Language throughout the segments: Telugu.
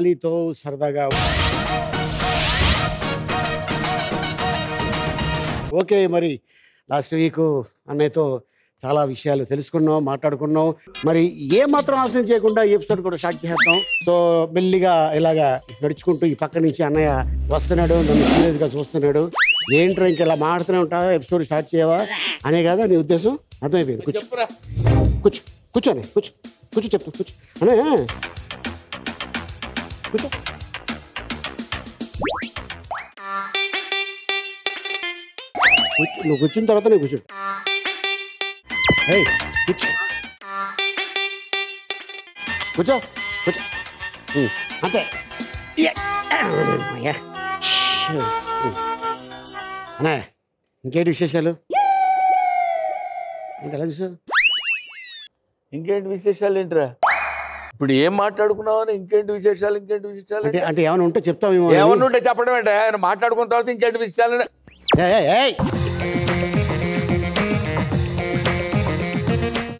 అలీతో సరదాగా ఓకే మరి లాస్ట్ వీక్ అన్నయ్యతో చాలా విషయాలు తెలుసుకున్నాం మాట్లాడుకున్నాం మరి ఏ మాత్రం ఆలస్యం చేయకుండా ఎపిసోడ్ కూడా స్టార్ట్ చేస్తాం సో మెల్లిగా ఇలాగా నడుచుకుంటూ ఈ పక్క నుంచి అన్నయ్య వస్తున్నాడు నన్ను సీరియస్గా చూస్తున్నాడు ఏంటో ఇంకా ఇలా మాడుతూనే ఉంటావా ఎపిసోడ్ స్టార్ట్ చేయవా అనే కదా నీ ఉద్దేశం అర్థమైపోయింది కూర్చో కూర్చో కూర్చోనే కూర్చో కూర్చో చెప్పు కూర్చో అన్నయ్య కూర్చో నువ్వు కూర్చున్న తర్వాత నువ్వు కూర్చో కూర్చో కూర్చో కూర్చో అంతే అన్నా ఇంకేంటి విశేషాలు ఇంకెలా ఎలా చూసావు ఇంకేంటి విశేషాలు ఏంట్రా ఇప్పుడు ఏం మాట్లాడుకున్నావని ఇంకేంటి విశేషాలు ఇంకేంటి విశేషాలు అంటే ఏమైనా ఉంటే చెప్తాం ఏమన్నా ఉంటే చెప్పడం అంటే ఆయన మాట్లాడుకున్న తర్వాత ఇంకేంటి విషయాలు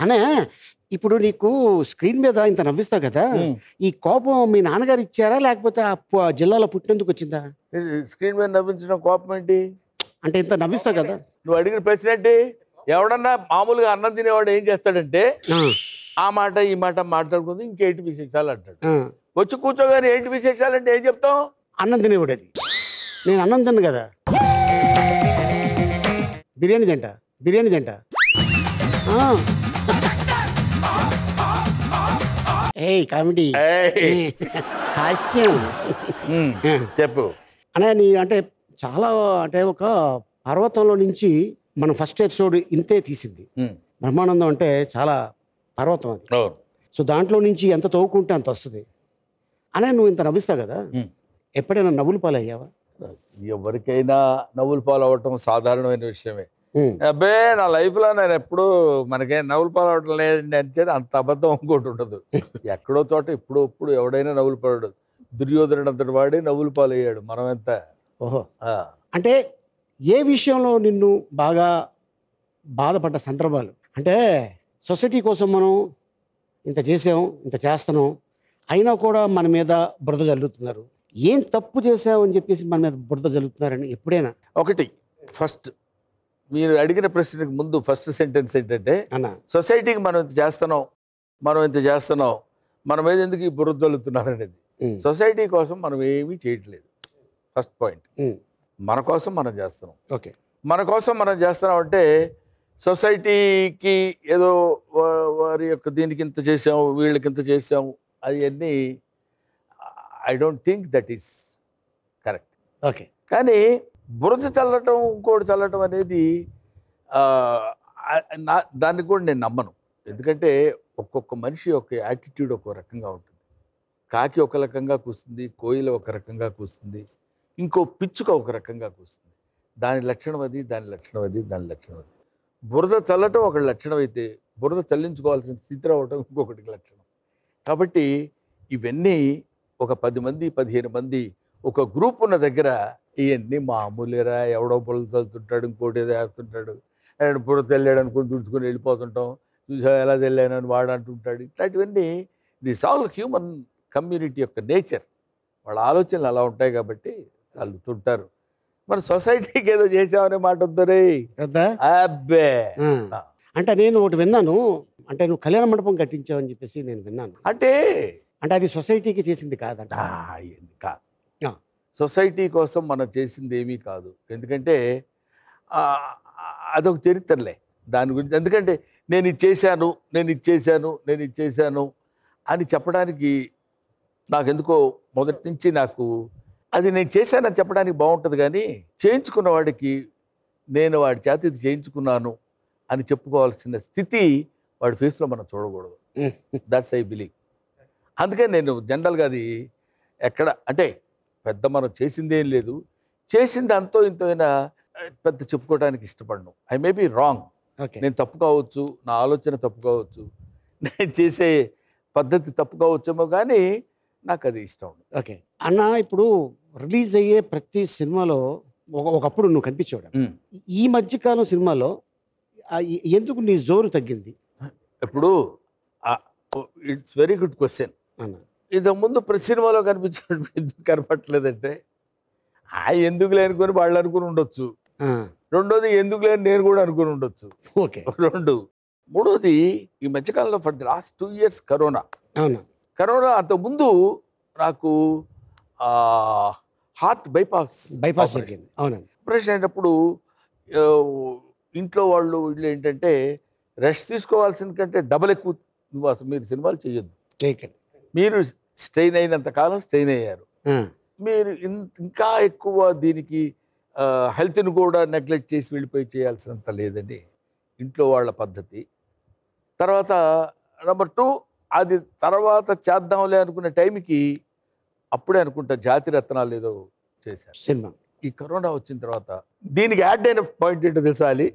అనే ఇప్పుడు నీకు స్క్రీన్ మీద ఇంత నవ్విస్తావు కదా ఈ కోపం మీ నాన్నగారు ఇచ్చారా లేకపోతే ఆ జిల్లాలో పుట్టినందుకు వచ్చిందా స్క్రీన్ మీద నవ్వించడం కోపం ఏంటి అంటే ఇంత నవ్విస్తావు కదా నువ్వు అడిగిన ప్రశ్న ఏంటి ఎవడన్నా మామూలుగా అన్నం తినేవాడు ఏం చేస్తాడంటే ఆ మాట ఈ మాట మాట్లాడుకుంది ఇంకేంటి విశేషాలు అంటాడు వచ్చి కూర్చోగారు ఏంటి విశేషాలు అంటే ఏం చెప్తాం అన్నం తినేవాడు అది నేను అన్నం తిన్ను కదా బిర్యానీ జంట బిర్యానీ జంట ఏ కామెడీ హాస్యం చెప్పు అనే నీ అంటే చాలా అంటే ఒక పర్వతంలో నుంచి మనం ఫస్ట్ ఎపిసోడ్ ఇంతే తీసింది బ్రహ్మానందం అంటే చాలా పర్వతం అది సో దాంట్లో నుంచి ఎంత తోవుకుంటే అంత వస్తుంది అనే నువ్వు ఇంత నవ్విస్తావు కదా ఎప్పుడైనా నవ్వులు పాలయ్యావా ఎవరికైనా నవ్వులు పాలు అవ్వటం సాధారణమైన విషయమే అబ్బే నా లైఫ్లో నేను ఎప్పుడు మనకేం నవ్వులు పాలవడం లేదండి అంతే అంత అబద్ధం ఇంకోటి ఉండదు ఎక్కడో చోట ఇప్పుడు ఇప్పుడు ఎవడైనా నవ్వులు పాలడు దుర్యోధనుడు అంతటి వాడి నవ్వులు పాలయ్యాడు మనం ఎంత ఓహో అంటే ఏ విషయంలో నిన్ను బాగా బాధపడ్డ సందర్భాలు అంటే సొసైటీ కోసం మనం ఇంత చేసాం ఇంత చేస్తున్నాం అయినా కూడా మన మీద బురద జల్లుతున్నారు ఏం తప్పు చేసావు అని చెప్పేసి మన మీద బురద జల్లుతున్నారని ఎప్పుడైనా ఒకటి ఫస్ట్ మీరు అడిగిన ప్రశ్నకు ముందు ఫస్ట్ సెంటెన్స్ ఏంటంటే అన్న సొసైటీకి మనం ఇంత చేస్తున్నాం మనం ఇంత చేస్తున్నాం మన మీద ఎందుకు ఈ బురద జల్లుతున్నారనేది అనేది సొసైటీ కోసం మనం ఏమీ చేయట్లేదు ఫస్ట్ పాయింట్ మన కోసం మనం చేస్తున్నాం ఓకే మన కోసం మనం చేస్తున్నాం అంటే సొసైటీకి ఏదో వారి యొక్క దీనికి ఇంత చేసాము వీళ్ళకి ఇంత చేసాము అవన్నీ I don't think that is correct okay కానీ బురద చల్లటం ఇంకోటి చల్లటం అనేది నా దాన్ని కూడా నేను నమ్మను ఎందుకంటే ఒక్కొక్క మనిషి యొక్క యాటిట్యూడ్ ఒక రకంగా ఉంటుంది కాకి ఒక రకంగా కూస్తుంది కోయిల ఒక రకంగా కూస్తుంది ఇంకో పిచ్చుక ఒక రకంగా కూస్తుంది దాని లక్షణం అది దాని లక్షణం అది దాని లక్షణం అది బురద చల్లటం ఒక లక్షణం అయితే బురద చల్లించుకోవాల్సిన స్థితి రావటం ఇంకొకటి లక్షణం కాబట్టి ఇవన్నీ ఒక పది మంది పదిహేను మంది ఒక గ్రూప్ ఉన్న దగ్గర ఇవన్నీ మామూలురా ఎవడో బురద తల్లుతుంటాడు ఇంకోటి ఏదో వేస్తుంటాడు బురద తెల్లాడు అనుకుని తుడుచుకొని వెళ్ళిపోతుంటాం చూసా ఎలా తెల్లాను అని వాడు అంటుంటాడు ఇట్లాంటివన్నీ దిస్ ఆల్ హ్యూమన్ కమ్యూనిటీ యొక్క నేచర్ వాళ్ళ ఆలోచనలు అలా ఉంటాయి కాబట్టి చల్లుతుంటారు మరి సొసైటీకి ఏదో చేసావనే మాట వద్దురే అబ్బే అంటే నేను ఒకటి విన్నాను అంటే నువ్వు కళ్యాణ మండపం కట్టించావని చెప్పేసి నేను విన్నాను అంటే అంటే అది సొసైటీకి చేసింది కాదంట సొసైటీ కోసం మనం చేసింది ఏమీ కాదు ఎందుకంటే అదొక చరిత్రలే దాని గురించి ఎందుకంటే నేను ఇది చేశాను నేను ఇది చేశాను నేను ఇది చేశాను అని చెప్పడానికి నాకెందుకో మొదటి నుంచి నాకు అది నేను చేశానని చెప్పడానికి బాగుంటుంది కానీ చేయించుకున్న వాడికి నేను వాడి చేతి చేయించుకున్నాను అని చెప్పుకోవాల్సిన స్థితి వాడి ఫేస్లో మనం చూడకూడదు దట్స్ ఐ బిలీవ్ అందుకని నేను జనరల్గా అది ఎక్కడ అంటే పెద్ద మనం చేసిందేం లేదు చేసింది అంతో ఇంతైనా పెద్ద చెప్పుకోవడానికి ఇష్టపడను ఐ మే బి రాంగ్ నేను తప్పు కావచ్చు నా ఆలోచన తప్పు కావచ్చు నేను చేసే పద్ధతి తప్పు కావచ్చేమో కానీ నాకు అది ఇష్టం ఓకే అన్న ఇప్పుడు రిలీజ్ అయ్యే ప్రతి సినిమాలో ఒక ఒకప్పుడు నువ్వు కనిపించేవాడు ఈ మధ్యకాలం సినిమాలో ఎందుకు నీ జోరు తగ్గింది ఇప్పుడు ఇట్స్ వెరీ గుడ్ క్వశ్చన్ ఇంతకు ముందు ప్రతి సినిమాలో కనిపించాడు కనపట్టలేదంటే ఆ ఎందుకు లేనుకొని వాళ్ళు అనుకుని ఉండొచ్చు రెండోది ఎందుకు లేని నేను కూడా అనుకుని ఉండొచ్చు ఓకే రెండు మూడోది ఈ మధ్యకాలంలో for the last two years corona corona అంతకుముందు నాకు హార్ట్ బైపాస్ బైపాస్ జరిగింది అవునండి ఆపరేషన్ అయినప్పుడు ఇంట్లో వాళ్ళు వీళ్ళు ఏంటంటే రెస్ట్ తీసుకోవాల్సిన కంటే డబల్ ఎక్కువ మీరు సినిమాలు చేయొద్దు చేయకండి మీరు స్ట్రెయిన్ అయినంత కాలం స్ట్రెయిన్ అయ్యారు మీరు ఇంకా ఎక్కువ దీనికి హెల్త్ని కూడా నెగ్లెక్ట్ చేసి వెళ్ళిపోయి చేయాల్సినంత లేదండి ఇంట్లో వాళ్ళ పద్ధతి తర్వాత నెంబర్ టూ అది తర్వాత చేద్దాంలే అనుకునే టైంకి అప్పుడే అనుకుంటా జాతి రత్నాలు ఏదో చేశారు సినిమా ఈ కరోనా వచ్చిన తర్వాత దీనికి యాడ్ అయిన పాయింట్ ఏంటో తెలిసాలి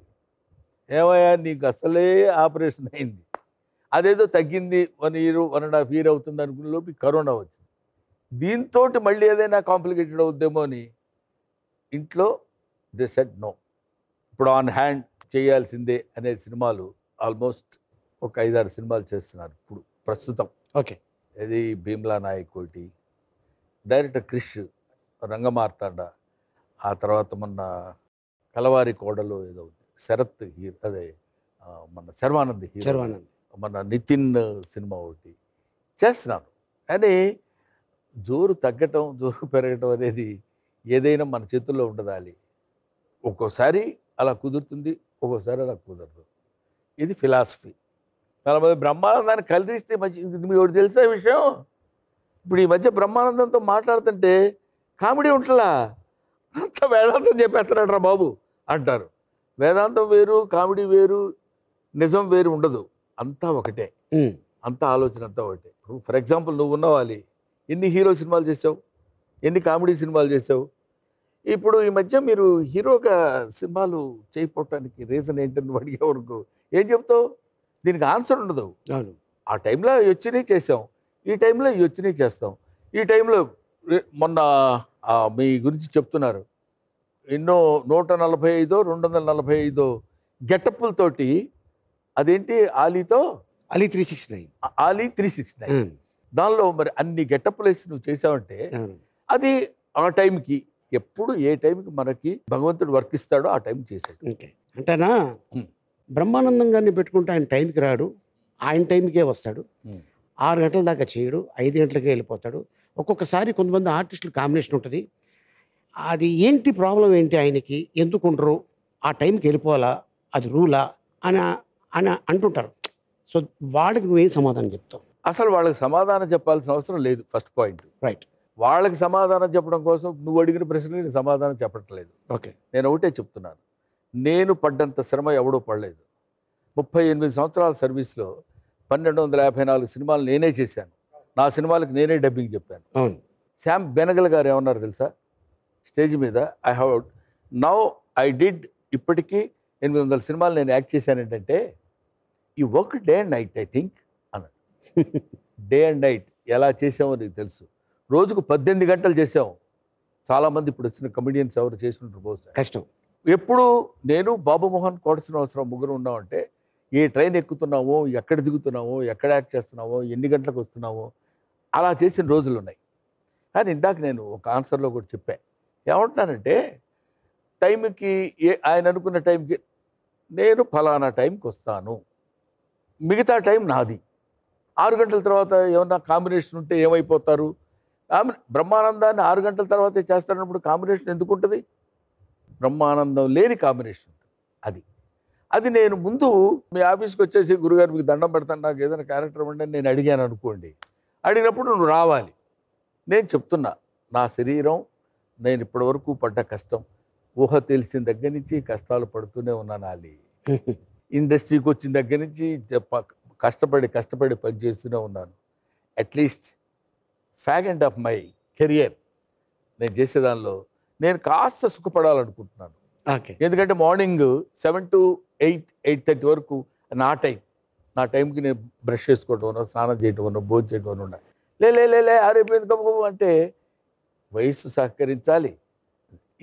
ఏమయ్యా నీకు అసలే ఆపరేషన్ అయింది అదేదో తగ్గింది one year one and half year అవుతుంది అనుకునే లోపు కరోనా వచ్చింది దీంతో మళ్ళీ ఏదైనా కాంప్లికేటెడ్ అవుద్దేమో అని ఇంట్లో దే సెట్ నో ఇప్పుడు ఆన్ హ్యాండ్ చేయాల్సిందే అనే సినిమాలు ఆల్మోస్ట్ ఒక ఐదారు సినిమాలు చేస్తున్నారు ఇప్పుడు ప్రస్తుతం ఓకే ఇది భీమ్లా నాయక్ ఒకటి డైరెక్టర్ క్రిష్ రంగమార్తాండ ఆ తర్వాత మొన్న కలవారి కోడలు ఏదో శరత్ హీరో అదే మన శర్వానంద్ హీరో మన నితిన్ సినిమా ఒకటి చేస్తున్నాను కానీ జోరు తగ్గటం జోరు పెరగటం అనేది ఏదైనా మన చేతుల్లో ఉండదాలి ఒక్కోసారి అలా కుదురుతుంది ఒక్కోసారి అలా కుదరదు ఇది ఫిలాసఫీ చాలామంది బ్రహ్మానందాన్ని కలిదిస్తే మంచి మీకు తెలిసే విషయం ఇప్పుడు ఈ మధ్య బ్రహ్మానందంతో మాట్లాడుతుంటే కామెడీ ఉంటలా అంత వేదాంతం చెప్పేస్తున్నాడు రా బాబు అంటారు వేదాంతం వేరు కామెడీ వేరు నిజం వేరు ఉండదు అంతా ఒకటే అంత ఆలోచన అంతా ఒకటే ఫర్ ఎగ్జాంపుల్ నువ్వు ఉన్నవాలి ఎన్ని హీరో సినిమాలు చేసావు ఎన్ని కామెడీ సినిమాలు చేసావు ఇప్పుడు ఈ మధ్య మీరు హీరోగా సినిమాలు చేయకపోవటానికి రీజన్ ఏంటని అడిగేవరకు ఏం చెప్తావు దీనికి ఆన్సర్ ఉండదు ఆ టైంలో వచ్చినాయి చేసాం ఈ టైంలో ఈ వచ్చినాయి చేస్తాం ఈ టైంలో మొన్న మీ గురించి చెప్తున్నారు ఎన్నో నూట నలభై ఐదో రెండు వందల నలభై ఐదో గెటప్పులతోటి అదేంటి ఆలీతో Ali three six nine Ali three six nine దానిలో మరి అన్ని గెటప్పులు వేసి నువ్వు చేసావంటే అది ఆ టైంకి ఎప్పుడు ఏ టైంకి మనకి భగవంతుడు వర్కిస్తాడో ఆ టైంకి చేశాడు అంటేనా బ్రహ్మానందం గారిని పెట్టుకుంటే ఆయన టైంకి రాడు ఆయన టైంకే వస్తాడు ఆరు గంటల దాకా చేయడు ఐదు గంటలకే వెళ్ళిపోతాడు ఒక్కొక్కసారి కొంతమంది ఆర్టిస్టులు కాంబినేషన్ ఉంటుంది అది ఏంటి ప్రాబ్లం ఏంటి ఆయనకి ఎందుకు ఉండరు ఆ టైంకి వెళ్ళిపోవాలా అది రూలా అని అని అంటుంటారు సో వాళ్ళకి నువ్వేం సమాధానం చెప్తావు అసలు వాళ్ళకి సమాధానం చెప్పాల్సిన అవసరం లేదు ఫస్ట్ పాయింట్ రైట్ వాళ్ళకి సమాధానం చెప్పడం కోసం నువ్వు అడిగిన ప్రశ్నలు నేను సమాధానం చెప్పట్లేదు ఓకే నేను ఒకటే చెప్తున్నాను నేను పడ్డంత శ్రమ ఎవడో పడలేదు ముప్పై ఎనిమిది సంవత్సరాల సర్వీస్లో పన్నెండు వందల యాభై నాలుగు సినిమాలు నేనే చేశాను నా సినిమాలకు నేనే డబ్బింగ్ చెప్పాను అవును శామ్ బెనగల్ గారు ఏమన్నారు తెలుసా స్టేజ్ మీద I have now I did ఇప్పటికీ ఎనిమిది వందల సినిమాలు నేను యాక్ట్ చేశాను ఏంటంటే ఈ work day and night I think అన్నాడు డే అండ్ నైట్ ఎలా చేసామో నీకు తెలుసు రోజుకు పద్దెనిమిది గంటలు చేసాము చాలామంది ఇప్పుడు వచ్చిన కమెడియన్స్ ఎవరు చేసి ఉంటారు బహుశా కష్టం ఎప్పుడు నేను బాబుమోహన్ కోడసిన అవసరం ముగ్గురు ఉన్నామంటే ఏ ట్రైన్ ఎక్కుతున్నావో ఎక్కడ దిగుతున్నావో ఎక్కడ యాక్ట్ చేస్తున్నావో ఎన్ని గంటలకు వస్తున్నావో అలా చేసిన రోజులు ఉన్నాయి కానీ ఇందాక నేను ఒక ఆన్సర్లో కూడా చెప్పాను ఏమంటున్నానంటే టైంకి ఏ ఆయన అనుకున్న టైంకి నేను ఫలానా టైంకి వస్తాను మిగతా టైం నాది ఆరు గంటల తర్వాత ఏమన్నా కాంబినేషన్ ఉంటే ఏమైపోతారు బ్రహ్మానందాన్ని ఆరు గంటల తర్వాత చేస్తారన్నప్పుడు కాంబినేషన్ ఎందుకు ఉంటుంది బ్రహ్మానందం లేని కాంబినేషన్ ఉంటుంది అది అది నేను ముందు మీ ఆఫీస్కి వచ్చేసి గురుగారు మీకు దండం పెడతాను నాకు ఏదైనా క్యారెక్టర్ ఉంటే నేను అడిగాను అనుకోండి అడిగినప్పుడు నువ్వు రావాలి నేను చెప్తున్నా నా శరీరం నేను ఇప్పటివరకు పడ్డ కష్టం ఊహ తెలిసిన దగ్గర నుంచి కష్టాలు పడుతూనే ఉన్నాను అది ఇండస్ట్రీకి వచ్చిన దగ్గర నుంచి కష్టపడి కష్టపడి పనిచేస్తూనే ఉన్నాను at least fag end of my career నేను చేసేదానిలో నేను కాస్త సుఖపడాలనుకుంటున్నాను ఎందుకంటే morning seven to eight eight thirty వరకు నా టైం నా టైంకి నేను బ్రష్ చేసుకోవటం స్నానం చేయటం భోజనం చేయటం ఉండాలి లే లే లే లే అరేపోయింది అంటే వయసు సహకరించాలి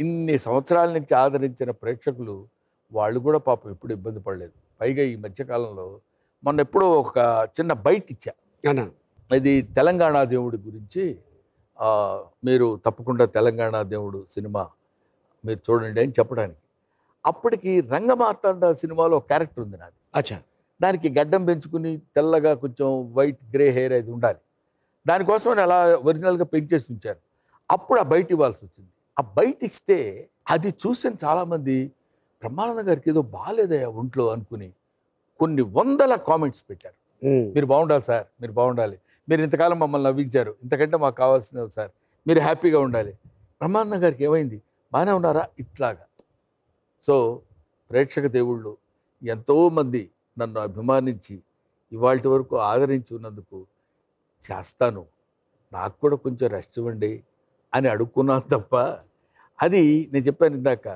ఇన్ని సంవత్సరాల నుంచి ఆదరించిన ప్రేక్షకులు వాళ్ళు కూడా పాపం ఎప్పుడు ఇబ్బంది పడలేదు పైగా ఈ మధ్యకాలంలో మొన్న ఎప్పుడో ఒక చిన్న బైట్ ఇచ్చా ఇది తెలంగాణ దేవుడి గురించి మీరు తప్పకుండా తెలంగాణ దేవుడు సినిమా మీరు చూడండి అని చెప్పడానికి అప్పటికి రంగమార్తాండ సినిమాలో క్యారెక్టర్ ఉంది నాది అచ్చా దానికి గడ్డం పెంచుకుని తెల్లగా కొంచెం వైట్ గ్రే హెయిర్ అది ఉండాలి దానికోసం నేను అలా ఒరిజినల్గా పెంచేసి ఉంచాను అప్పుడు ఆ బయట ఇవ్వాల్సి వచ్చింది ఆ బయట ఇస్తే అది చూసిన చాలామంది బ్రహ్మానంద గారికి ఏదో బాగాలేదయా ఒంట్లో అనుకుని కొన్ని వందల కామెంట్స్ పెట్టారు మీరు బాగుండాలి సార్ మీరు బాగుండాలి మీరు ఇంతకాలం మమ్మల్ని నవ్వించారు ఇంతకంటే మాకు కావాల్సింది సార్ మీరు హ్యాపీగా ఉండాలి బ్రహ్మానంద గారికి ఏమైంది బాగానే ఉన్నారా ఇట్లాగా సో ప్రేక్షక దేవుళ్ళు ఎంతోమంది నన్ను అభిమానించి ఇవాళ వరకు ఆదరించి ఉన్నందుకు చేస్తాను నాకు కూడా కొంచెం రెస్ట్ ఇవ్వండి అని అడుక్కున్నాను తప్ప అది నేను చెప్పాను ఇందాక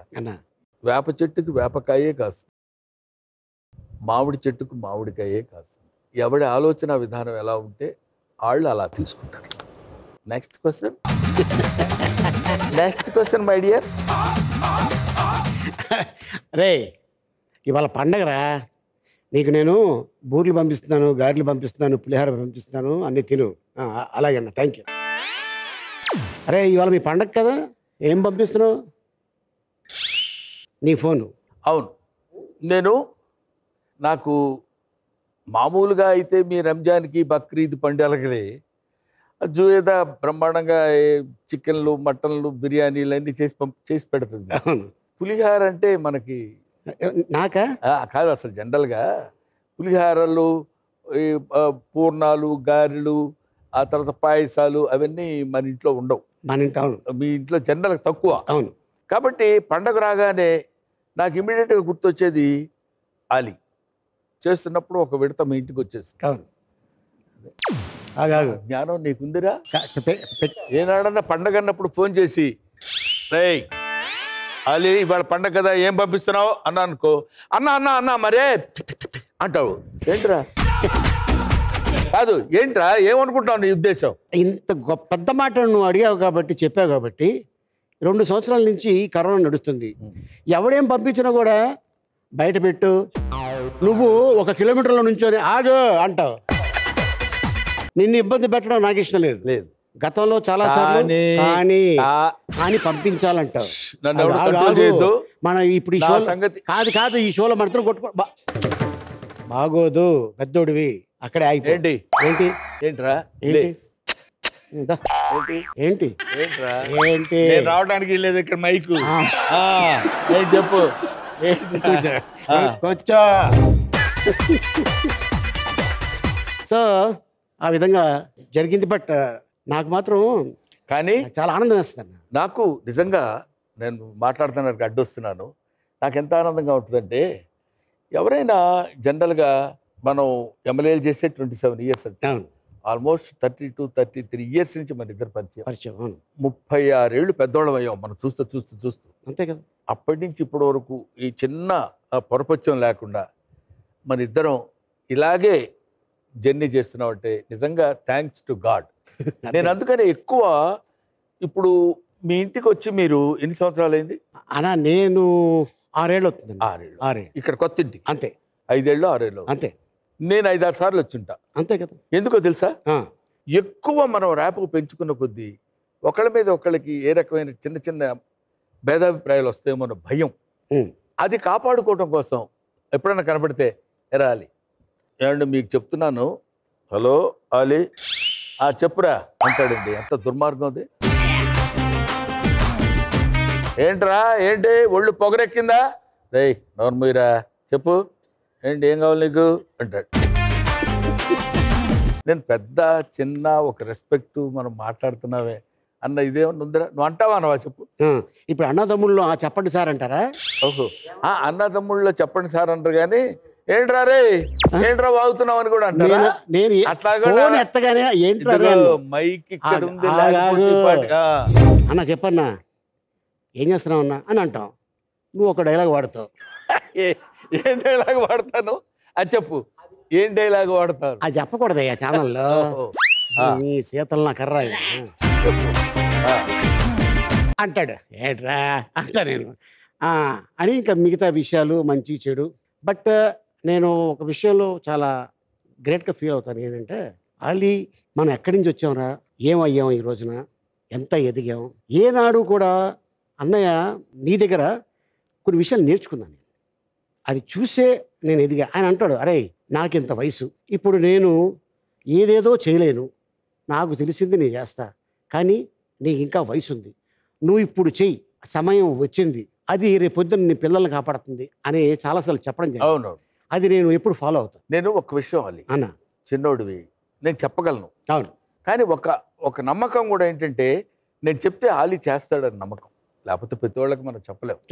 వేప చెట్టుకి వేపకాయే కాస్తుంది మామిడి చెట్టుకు మామిడికాయే కాస్తుంది ఎవడి ఆలోచన విధానం ఎలా ఉంటే వాళ్ళు అలా తీసుకుంటారు next question next question my dear అరే ఇవాళ పండగరా నీకు నేను బూర్లు పంపిస్తున్నాను గారెలు పంపిస్తున్నాను పులిహార పంపిస్తున్నాను అన్ని తిను అలాగే అన్న థ్యాంక్ యూ అరే ఇవాళ మీ పండగ కదా ఏం పంపిస్తున్నావు నీ ఫోను అవును నేను నాకు మామూలుగా అయితే మీ రంజాన్కి బక్రీద్ పండుగలకి జువేద బ్రహ్మాండంగా చికెన్లు మటన్లు బిర్యానీలు అన్నీ చేసి పంపి చేసి పెడుతుంది పులిహార అంటే మనకి నాకా కాదు అసలు జనరల్గా పులిహారలు పూర్ణాలు గారెలు ఆ తర్వాత పాయసాలు అవన్నీ మన ఇంట్లో ఉండవు మన ఇంట్లో మీ ఇంట్లో జనరల్ తక్కువ అవును కాబట్టి పండగ రాగానే నాకు ఇమీడియట్గా గుర్తొచ్చేది ఆలి చేస్తున్నప్పుడు ఒక విడత మీ ఇంటికి వచ్చేసి అవును జ్ఞానం నీకుందిరా ఏనాడన్నా పండగ అన్నప్పుడు ఫోన్ చేసి రైట్ అది ఇవాళ పండగ కదా ఏం పంపిస్తున్నావు అన్న అనుకో అన్న అన్న అన్న మరే అంటావు ఏంట్రా కాదు ఏంట్రా ఏమనుకుంటావు నీ ఉద్దేశం ఇంత పెద్ద మాట నువ్వు అడిగావు కాబట్టి చెప్పావు కాబట్టి రెండు సంవత్సరాల నుంచి కరోనా నడుస్తుంది ఎవడేం పంపించినా కూడా బయట పెట్టు నువ్వు ఒక కిలోమీటర్లో నుంచొని ఆగు అంటావు నిన్ను ఇబ్బంది పెట్టడం నాకు ఇష్టం లేదు లేదు గతంలో చాలా సార్లు కానీ కానీ పంపించాలంట మనం ఇప్పుడు సంగతి కాదు కాదు ఈ షోలో మనతో కొట్టుకో బాగోదు పెద్దోడివి అక్కడే ఏంటి ఏంటి ఏంట్రా ఏంటి ఏంటి రావడానికి లేదు ఇక్కడ మైకు చెప్పు కొంచెం సో ఆ విధంగా జరిగింది బట్ నాకు మాత్రం కానీ చాలా ఆనందం వేస్తుంది నాకు నిజంగా నేను అడ్డు అడ్డొస్తున్నాను నాకు ఎంత ఆనందంగా ఉంటుందంటే ఎవరైనా జనరల్గా మనం ఎమ్మెల్యేలు చేసే ట్వంటీ సెవెన్ ఇయర్స్ అంటే almost thirty two thirty three years నుంచి మన ఇద్దరు పరిచయం పరిచయం ముప్పై ఆరేళ్ళు పెద్దవాళ్ళం అయ్యాం మనం చూస్తూ చూస్తూ చూస్తూ అంతే కదా అప్పటి నుంచి ఇప్పటి వరకు ఈ చిన్న పొరపత్యం లేకుండా మన ఇద్దరం ఇలాగే జర్నీ చేస్తున్నామంటే నిజంగా థ్యాంక్స్ టు గాడ్ నేను అందుకని ఎక్కువ ఇప్పుడు మీ ఇంటికి వచ్చి మీరు ఎన్ని సంవత్సరాలు అయింది అనా నేను ఆరేళ్ళు వస్తుంది ఆరేళ్ళు ఆరేళ్ళు ఇక్కడ కొత్త ఇంటికి అంతే ఐదేళ్ళు ఆరేళ్ళు అంతే నేను ఐదారు సార్లు వచ్చింటా అంతే కదా ఎందుకో తెలుసా ఎక్కువ మనం ర్యాప్ పెంచుకున్న కొద్దీ ఒకళ్ళ మీద ఒకళ్ళకి ఏ రకమైన చిన్న చిన్న భేదాభిప్రాయాలు వస్తాయేమో అన్న భయం అది కాపాడుకోవటం కోసం ఎప్పుడైనా కనబడితే ఎరాలి ఏమంటే మీకు చెప్తున్నాను హలో ఆలీ ఆ చెప్పురా అంటాడండి ఎంత దుర్మార్గం అది ఏంట్రా ఏంటి ఒళ్ళు పొగరెక్కిందా రే నోర్మూయిరా చెప్పు ఏంటి ఏం కావాలి నీకు అంటాడు నేను పెద్ద చిన్న ఒక రెస్పెక్ట్ మనం మాట్లాడుతున్నావే అన్న ఇదేమన్నా ఉందిరా నువ్వు అంటావా అనవా చెప్పు ఇప్పుడు అన్నదమ్ముళ్ళు చెప్పండి సార్ అంటారా ఓహో అన్నదమ్ముళ్ళు చెప్పండి సార్ అంటారు కానీ ఏంట్రా అని కూడా నేను ఎత్తగానే ఇక్కడ ఉంది అన్న చెప్పన్నా ఏం చేస్తున్నావు అన్న అని అంటాం నువ్వు ఒక డైలాగ్ వాడతావు ఏం డైలాగ్ వాడతాను అది చెప్పు ఏం డైలాగ్ వాడతావు అది చెప్పకూడదు అయ్యా ఛానల్లో నీ శీతల నా కర్ర అంటాడు ఏంట్రా అంటా నేను అని ఇంకా మిగతా విషయాలు మంచి చెడు బట్ నేను ఒక విషయంలో చాలా గ్రేట్గా ఫీల్ అవుతాను ఏంటంటే ఆలీ మనం ఎక్కడి నుంచి వచ్చాంరా ఏమయ్యాం ఈ రోజున ఎంత ఎదిగాం ఏనాడు కూడా అన్నయ్య నీ దగ్గర కొన్ని విషయాలు నేర్చుకున్నాను అది చూసే నేను ఎదిగా ఆయన అంటాడు అరే నాకింత వయసు ఇప్పుడు నేను ఏదేదో చేయలేను నాకు తెలిసింది నేను చేస్తా కానీ నీకు ఇంకా వయసు ఉంది నువ్వు ఇప్పుడు చెయ్యి సమయం వచ్చింది అది రేపొద్దున నీ పిల్లల్ని కాపాడుతుంది అని చాలాసార్లు చెప్పడం జరిగింది అది నేను ఎప్పుడు ఫాలో అవుతాను నేను ఒక విషయం అల్లి అన్న చిన్నోడివి నేను చెప్పగలను అవును కానీ ఒక ఒక నమ్మకం కూడా ఏంటంటే నేను చెప్తే హాలి చేస్తాడని నమ్మకం లేకపోతే ప్రతి వాళ్ళకి మనం చెప్పలేము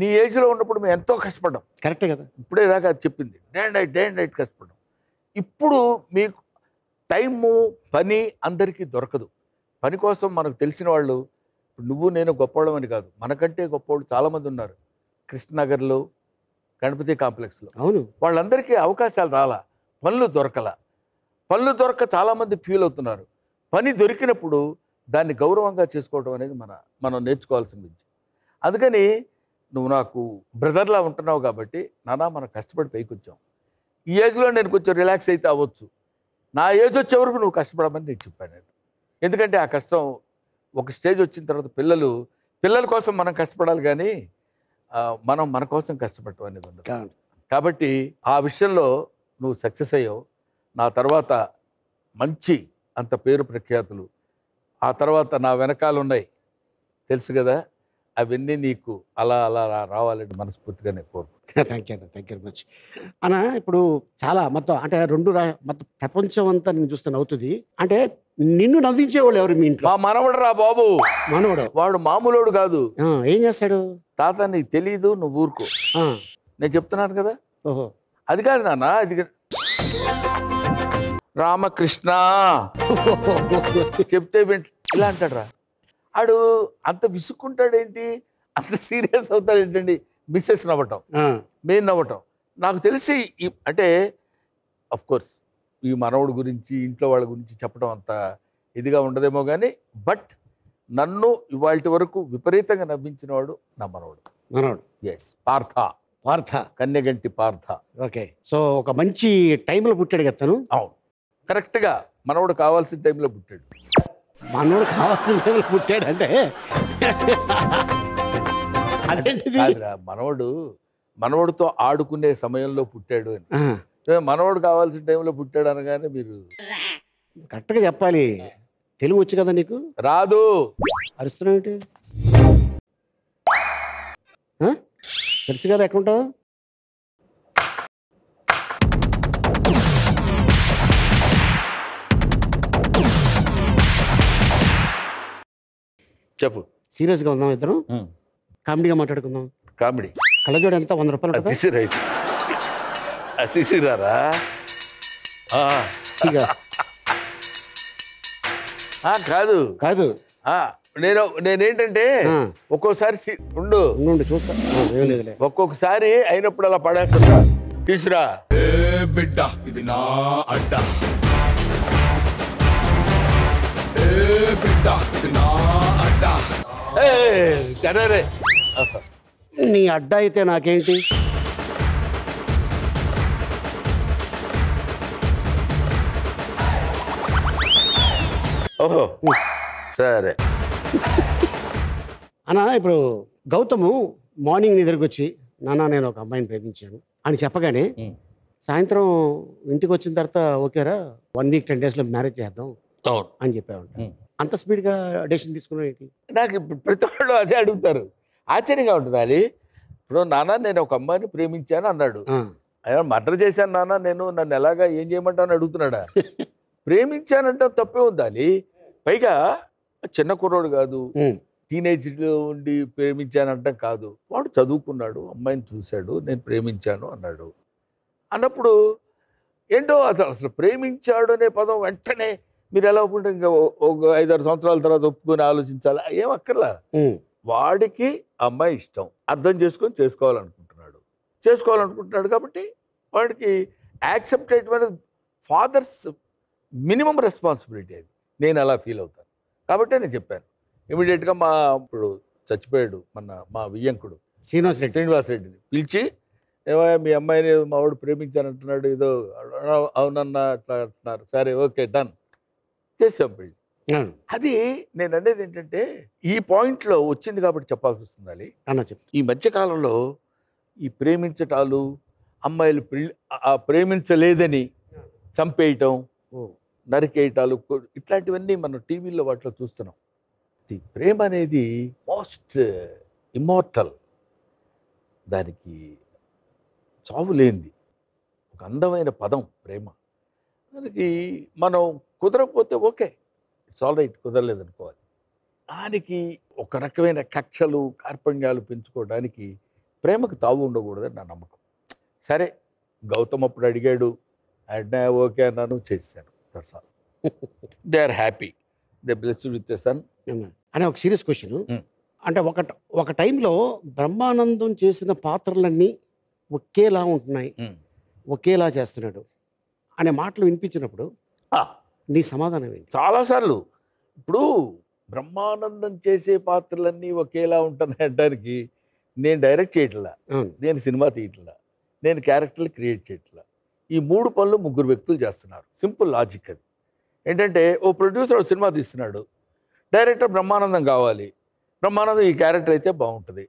నీ ఏజ్లో ఉన్నప్పుడు మేము ఎంతో కష్టపడ్డాం కరెక్టే కదా ఇప్పుడే దాకా అది చెప్పింది day and night day and night కష్టపడ్డాం ఇప్పుడు మీకు టైము పని అందరికీ దొరకదు పని కోసం మనకు తెలిసిన వాళ్ళు నువ్వు నేను గొప్పవాళ్ళమని కాదు మనకంటే గొప్పవాళ్ళు చాలామంది ఉన్నారు కృష్ణనగర్లో గణపతి కాంప్లెక్స్లో అవును వాళ్ళందరికీ అవకాశాలు రాలా పనులు దొరకల పనులు దొరక చాలామంది ఫీల్ అవుతున్నారు పని దొరికినప్పుడు దాన్ని గౌరవంగా చేసుకోవడం అనేది మన మనం నేర్చుకోవాల్సిన విద్య అందుకని నువ్వు నాకు బ్రదర్లా ఉంటున్నావు కాబట్టి నానా మనం కష్టపడి పైకి వచ్చాం ఈ ఏజ్లో నేను కొంచెం రిలాక్స్ అయితే అవ్వచ్చు నా ఏజ్ వచ్చే వరకు నువ్వు కష్టపడమని నేను చెప్పాను ఎందుకంటే ఆ కష్టం ఒక స్టేజ్ వచ్చిన తర్వాత పిల్లలు పిల్లల కోసం మనం కష్టపడాలి కానీ మనం మన కోసం కష్టపడటం అనేది ఉండదు కాబట్టి ఆ విషయంలో నువ్వు సక్సెస్ అయ్యావు నా తర్వాత మంచి అంత పేరు ప్రఖ్యాతులు ఆ తర్వాత నా వెనకాల ఉన్నాయి తెలుసు కదా అవన్నీ నీకు అలా అలా రావాలని మనస్ఫూర్తిగా నేను కోరుకుంటున్నాను thank you thank you much అన్న ఇప్పుడు చాలా మొత్తం అంటే రెండు మొత్తం ప్రపంచం అంతా నేను చూస్తాను అవుతుంది అంటే నిన్ను నవ్వించేవాళ్ళు ఎవరు మీ ఇంట్లో మా మనవడు రా బాబు మనవడు వాడు మామూలోడు కాదు ఏం చేస్తాడు తాత నీకు తెలీదు నువ్వు ఊరుకో నేను చెప్తున్నాను కదా ఓహో అది కాదు నాన్న అది రామకృష్ణ చెప్తే ఇలా అంటాడు రా ఆడు అంత విసుక్కుంటాడేంటి అంత సీరియస్ అవుతాడు ఏంటండి మిస్సెస్ నవ్వటం మెయిన్ నవ్వటం నాకు తెలిసి అంటే అఫ్ కోర్స్ ఈ మనవుడు గురించి ఇంట్లో వాళ్ళ గురించి చెప్పడం అంత ఇదిగా ఉండదేమో కానీ బట్ నన్ను ఇవాళ వరకు విపరీతంగా నవ్వించిన వాడు నా మనవుడు మనవడు yes Partha Partha Kanyaganti Partha okay so ఒక మంచి టైంలో పుట్టాడు కదా తను అవును కరెక్ట్గా మనవడు కావాల్సిన టైంలో పుట్టాడు మనోడు కావాల్సిన లెవెల్ పుట్టాడంటే మనవడు మనోడు మనవడితో ఆడుకునే సమయంలో పుట్టాడు అని మనవడు కావాల్సిన టైంలో పుట్టాడు అనగానే మీరు కరెక్ట్గా చెప్పాలి తెలుగు వచ్చు కదా నీకు రాదు అరుస్తున్నావు తెలుసు కదా ఉంటావు చెప్పు సీరియస్గా ఉందాం ఇద్దరం కామెడీగా మాట్లాడుకుందాం కామెడీ కళ్ళజోడు ఎంత వంద రూపాయలు కాదు కాదు నేను నేనేంటంటే ఒక్కోసారి ఉండు ఉండు చూస్తా ఒక్కొక్కసారి అయినప్పుడు అలా పడేస్తా తీసురా బిడ్డ ఇది నా నీ అడ్డ అయితే నాకేంటి సరే అన్నా ఇప్పుడు గౌతము మార్నింగ్ నిద్రకొచ్చి నాన్న నేను ఒక అమ్మాయిని ప్రేమించాను అని చెప్పగానే సాయంత్రం ఇంటికి వచ్చిన తర్వాత ఓకేరా వన్ వీక్ టెన్ డేస్లో మ్యారేజ్ చేద్దాం అని చెప్పేవాడు అంత స్పీడ్గా డెసిషన్ తీసుకున్నావు నాకు ప్రతి వాళ్ళు అదే అడుగుతారు ఆశ్చర్యంగా ఉంటుంది అది ఇప్పుడు నాన్న నేను ఒక అమ్మాయిని ప్రేమించాను అన్నాడు మర్డర్ చేశాను నాన్న నేను నన్ను ఎలాగా ఏం అని అడుగుతున్నాడా ప్రేమించానంటే తప్పే ఉందాలి పైగా చిన్న కుర్రోడు కాదు టీనేజ్ ఉండి ప్రేమించానంటాం కాదు వాడు చదువుకున్నాడు అమ్మాయిని చూశాడు నేను ప్రేమించాను అన్నాడు అన్నప్పుడు ఏంటో అసలు అసలు ప్రేమించాడు అనే పదం వెంటనే మీరు ఎలా ఒప్పుకుంటే ఇంకా ఒక ఐదారు సంవత్సరాల తర్వాత ఒప్పుకొని ఆలోచించాలి ఏం అక్కర్లా వాడికి అమ్మాయి ఇష్టం అర్థం చేసుకొని చేసుకోవాలనుకుంటున్నాడు చేసుకోవాలనుకుంటున్నాడు కాబట్టి వాడికి యాక్సెప్ట్ చేయటం ఫాదర్స్ మినిమం రెస్పాన్సిబిలిటీ అది నేను అలా ఫీల్ అవుతాను కాబట్టి నేను చెప్పాను ఇమీడియట్గా మా ఇప్పుడు చచ్చిపోయాడు మన మా వియ్యంకుడు శ్రీనివాస రెడ్డి శ్రీనివాస్ రెడ్డిని పిలిచి ఏమో మీ అమ్మాయిని మా వాడు ప్రేమించానంటున్నాడు ఏదో అవునన్నా అట్లా అంటున్నారు సరే ఓకే డన్ చేసాం బిల్డ్ అది నేను అనేది ఏంటంటే ఈ పాయింట్లో వచ్చింది కాబట్టి చెప్పాల్సి వస్తుంది ఈ మధ్యకాలంలో ఈ ప్రేమించటాలు అమ్మాయిలు ప్రేమించలేదని చంపేయటం నరికేయటాలు ఇట్లాంటివన్నీ మనం టీవీల్లో వాటిలో చూస్తున్నాం ది ప్రేమ అనేది మోస్ట్ ఇమ్మోర్టల్ దానికి చావు లేనిది ఒక అందమైన పదం ప్రేమ దానికి మనం కుదరకపోతే ఓకే ఇట్స్ ఆల్ రైట్ కుదరలేదనుకోవాలి దానికి ఒక రకమైన కక్షలు కార్పణ్యాలు పెంచుకోవడానికి ప్రేమకు తావు ఉండకూడదని నా నమ్మకం సరే గౌతమ్ అప్పుడు అడిగాడు అడ్డా ఓకే అన్నాను చేశాను that's all they are happy they blessed with son అనే ఒక సీరియస్ క్వశ్చన్ hmm. అంటే ఒక ఒక టైంలో బ్రహ్మానందం చేసిన పాత్రలన్నీ ఒకేలా ఉంటున్నాయి hmm. ఒకేలా చేస్తున్నాడు అనే మాటలు వినిపించినప్పుడు నీ సమాధానం ఏంటి చాలాసార్లు ఇప్పుడు బ్రహ్మానందం చేసే పాత్రలన్నీ ఒకేలా ఉంటున్నాయి అంటానికి నేను డైరెక్ట్ చేయట్లా నేను సినిమా తీయట్లా నేను క్యారెక్టర్లు క్రియేట్ చేయట్లా ఈ మూడు పనులు ముగ్గురు వ్యక్తులు చేస్తున్నారు సింపుల్ లాజిక్ అది ఏంటంటే ఓ ప్రొడ్యూసర్ సినిమా తీస్తున్నాడు డైరెక్టర్ బ్రహ్మానందం కావాలి బ్రహ్మానందం ఈ క్యారెక్టర్ అయితే బాగుంటుంది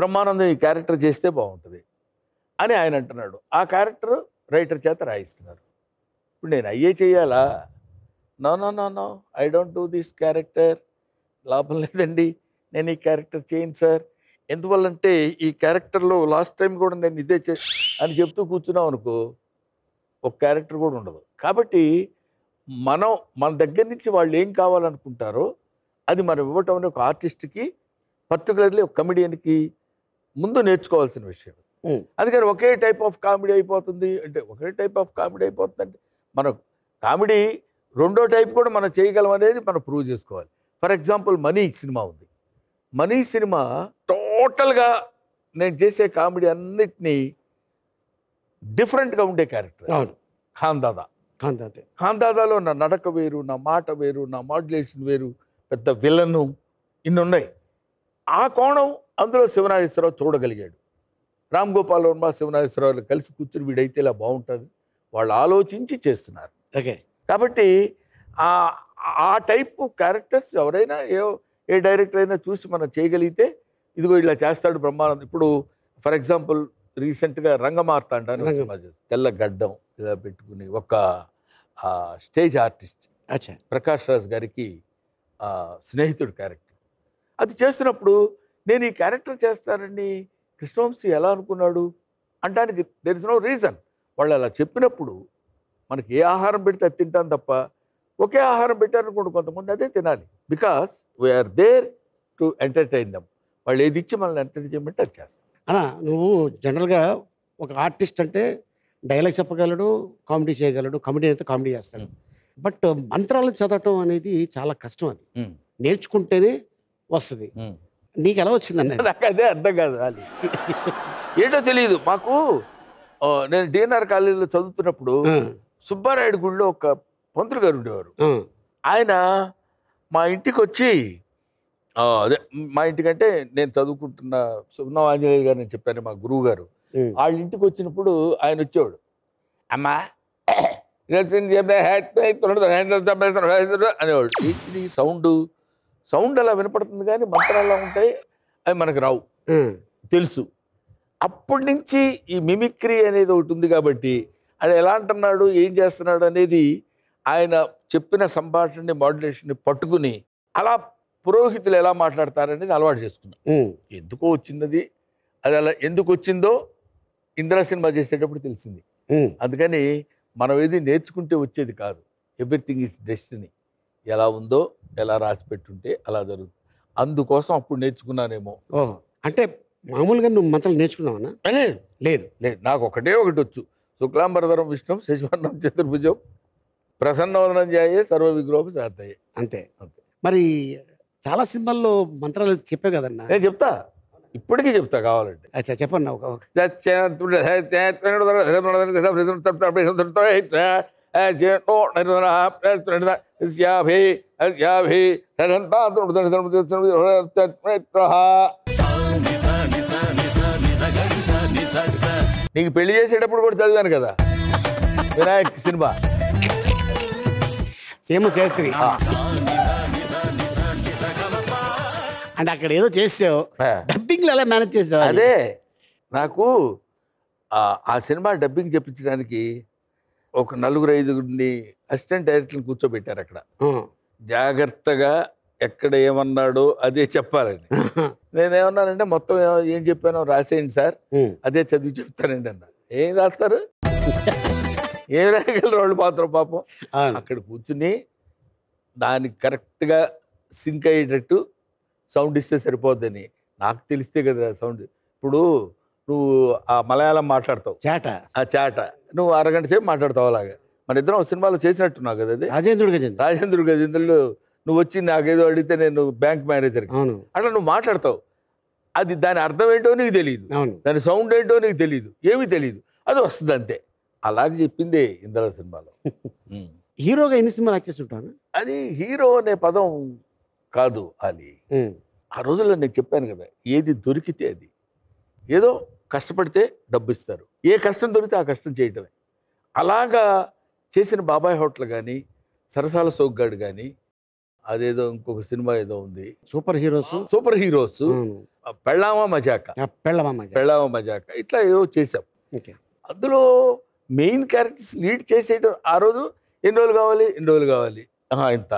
బ్రహ్మానందం ఈ క్యారెక్టర్ చేస్తే బాగుంటుంది అని ఆయన అంటున్నాడు ఆ క్యారెక్టర్ రైటర్ చేత రాయిస్తున్నారు ఇప్పుడు నేను అయ్యే చేయాలా no no no no I don't do this character లాభం లేదండి నేను ఈ క్యారెక్టర్ చేయను సార్ ఎందువల్లంటే ఈ క్యారెక్టర్లో లాస్ట్ టైం కూడా నేను ఇదే చే అని చెప్తూ కూర్చున్నాం అనుకో ఒక క్యారెక్టర్ కూడా ఉండదు కాబట్టి మనం మన దగ్గర నుంచి వాళ్ళు ఏం కావాలనుకుంటారో అది మనం ఇవ్వటం అనే ఒక ఆర్టిస్ట్కి పర్టికులర్లీ ఒక కమెడియన్కి ముందు నేర్చుకోవాల్సిన విషయం అందుకని ఒకే టైప్ ఆఫ్ కామెడీ అయిపోతుంది అంటే ఒకే టైప్ ఆఫ్ కామెడీ అయిపోతుంది అంటే మనం కామెడీ రెండో టైప్ కూడా మనం చేయగలం అనేది మనం ప్రూవ్ చేసుకోవాలి ఫర్ ఎగ్జాంపుల్ మనీ సినిమా ఉంది మనీ సినిమా టోటల్గా నేను చేసే కామెడీ అన్నిటినీ డిఫరెంట్గా ఉండే క్యారెక్టర్ అవును ఖాన్ దాదా నా నడక వేరు నా మాట వేరు నా మాడ్యులేషన్ వేరు పెద్ద విలను ఇన్ని ఉన్నాయి ఆ కోణం అందులో శివనాగేశ్వరరావు చూడగలిగాడు రామ్ గోపాల్ వర్మ శివనాగేశ్వరరావు కలిసి కూర్చుని వీడైతే ఇలా బాగుంటుంది వాళ్ళు ఆలోచించి చేస్తున్నారు ఓకే కాబట్టి ఆ టైపు క్యారెక్టర్స్ ఎవరైనా ఏ ఏ డైరెక్టర్ అయినా చూసి మనం చేయగలిగితే ఇదిగో ఇలా చేస్తాడు బ్రహ్మానందం ఇప్పుడు ఫర్ ఎగ్జాంపుల్ రీసెంట్గా రంగమార్త అంటాను తెల్ల గడ్డం ఇలా పెట్టుకుని ఒక స్టేజ్ ఆర్టిస్ట్ ప్రకాష్ రాజ్ గారికి స్నేహితుడు క్యారెక్టర్ అది చేస్తున్నప్పుడు నేను ఈ క్యారెక్టర్ చేస్తానని కృష్ణవంశీ ఎలా అనుకున్నాడు అంటానికి దెర్ ఇస్ నో రీజన్ వాళ్ళు అలా చెప్పినప్పుడు మనకి ఏ ఆహారం పెడితే అది తింటాం తప్ప ఒకే ఆహారం పెట్టారనుకోండి కొంతమంది అదే తినాలి because we're there to entertain them వాళ్ళు ఏది ఇచ్చి మనల్ని ఎంటర్టైన్మెంట్ అది చేస్తాం అన్నా నువ్వు జనరల్గా ఒక ఆర్టిస్ట్ అంటే డైలాగ్ చెప్పగలడు కామెడీ చేయగలడు కామెడీ అయితే కామెడీ చేస్తాడు బట్ hmm. మంత్రాలు చదవటం అనేది చాలా కష్టం అది hmm. నేర్చుకుంటేనే వస్తుంది hmm. నీకు ఎలా వచ్చిందండి నాకు అదే అర్థం కాదు అది ఏంటో తెలియదు మాకు నేను డిఎన్ఆర్ కాలేజీలో చదువుతున్నప్పుడు సుబ్బారాయుడు గుడిలో ఒక పంతులు గారు ఉండేవారు ఆయన మా ఇంటికి వచ్చి అదే మా ఇంటికంటే నేను చదువుకుంటున్న సుబ్బ ఆంజనేయ గారు నేను చెప్పాను మా గురువు గారు వాళ్ళ ఇంటికి వచ్చినప్పుడు ఆయన వచ్చేవాడు అమ్మా అనేవాడు ఇది సౌండ్ సౌండ్ అలా వినపడుతుంది కానీ మంత్రాలు ఉంటాయి అవి మనకు రావు తెలుసు అప్పటి నుంచి ఈ మిమిక్రీ అనేది ఒకటి ఉంది కాబట్టి ఆయన ఎలా అంటున్నాడు ఏం చేస్తున్నాడు అనేది ఆయన చెప్పిన సంభాషణని మాడ్యులేషన్ని పట్టుకుని అలా పురోహితులు ఎలా మాట్లాడతారనేది అలవాటు చేసుకున్నాం ఎందుకో వచ్చింది అది అలా ఎందుకు వచ్చిందో ఇందిరా సినిమా చేసేటప్పుడు తెలిసింది అందుకని మనం ఏది నేర్చుకుంటే వచ్చేది కాదు ఎవ్రీథింగ్ ఈజ్ డెస్టినీ ఎలా ఉందో ఎలా రాసి పెట్టుంటే అలా జరుగుతుంది అందుకోసం అప్పుడు నేర్చుకున్నానేమో అంటే మామూలుగా నువ్వు మంత్రాలు నేర్చుకున్నావు లేదు లేదు లేదు నాకు ఒకటే ఒకటి వచ్చు శుక్లాంబరధరం విష్ణు శశివర్ణం చతుర్భుజం ప్రసన్నవదనం చేయే సర్వ విగ్రహం సాధయ్యే అంతే మరి చాలా సినిమాల్లో మంత్రాలు చెప్పే కదన్నా నేను చెప్తా ఇప్పటికీ చెప్తా కావాలంటే అచ్చా చెప్పండి నీకు పెళ్లి చేసేటప్పుడు కూడా చదివాను కదా వినాయక్ సినిమా సేమ్ శాస్త్రి అంటే అక్కడ ఏదో చేసావు డబ్బింగ్లో అలా మేనేజ్ చేసావు అదే నాకు ఆ సినిమా డబ్బింగ్ చెప్పించడానికి ఒక నలుగురు ఐదుగురిని అసిస్టెంట్ డైరెక్టర్ని కూర్చోబెట్టారు అక్కడ జాగ్రత్తగా ఎక్కడ ఏమన్నాడు అదే చెప్పాలండి నేనేమన్నానంటే మొత్తం ఏం చెప్పానో రాసేయండి సార్ అదే చదివి చెప్తానండి అన్న ఏం రాస్తారు ఏం రాయగలరు వాళ్ళు మాత్రం పాపం అక్కడ కూర్చుని దానికి కరెక్ట్గా సింక్ అయ్యేటట్టు సౌండ్ ఇస్తే సరిపోద్దని నాకు తెలిస్తే కదా సౌండ్ ఇప్పుడు నువ్వు ఆ మలయాళం మాట్లాడతావు చాట ఆ చాట నువ్వు అరగంట సేపు మాట్లాడతావు అలాగే మన ఇద్దరం సినిమాలో చేసినట్టున్నావు కదా అది రాజేంద్రుడు గజేంద్రుడు రాజేంద్రుడు నువ్వు వచ్చి నాకేదో అడిగితే నేను బ్యాంక్ మేనేజర్కి అట్లా నువ్వు మాట్లాడతావు అది దాని అర్థం ఏంటో నీకు తెలియదు దాని సౌండ్ ఏంటో నీకు తెలియదు ఏమీ తెలియదు అది వస్తుంది అంతే అలాగే చెప్పిందే ఇందిరా సినిమాలో హీరోగా ఎన్ని సినిమాలు యాక్ట్ చేస్తుంటాను అది హీరో అనే పదం కాదు అది ఆ రోజుల్లో నేను చెప్పాను కదా ఏది దొరికితే అది ఏదో కష్టపడితే డబ్బు ఇస్తారు ఏ కష్టం దొరికితే ఆ కష్టం చేయటమే అలాగా చేసిన బాబాయ్ హోటల్ కానీ సరసాల సోగ్గాడు కానీ అదేదో ఇంకొక సినిమా ఏదో ఉంది సూపర్ హీరోస్ సూపర్ హీరోస్ పెళ్ళామా మజాక పెళ్ళామా మజాక ఇట్లా ఏదో చేసాం అందులో మెయిన్ క్యారెక్టర్స్ లీడ్ చేసేట ఆ రోజు ఎన్ని రోజులు కావాలి ఎన్ని రోజులు కావాలి ఇంత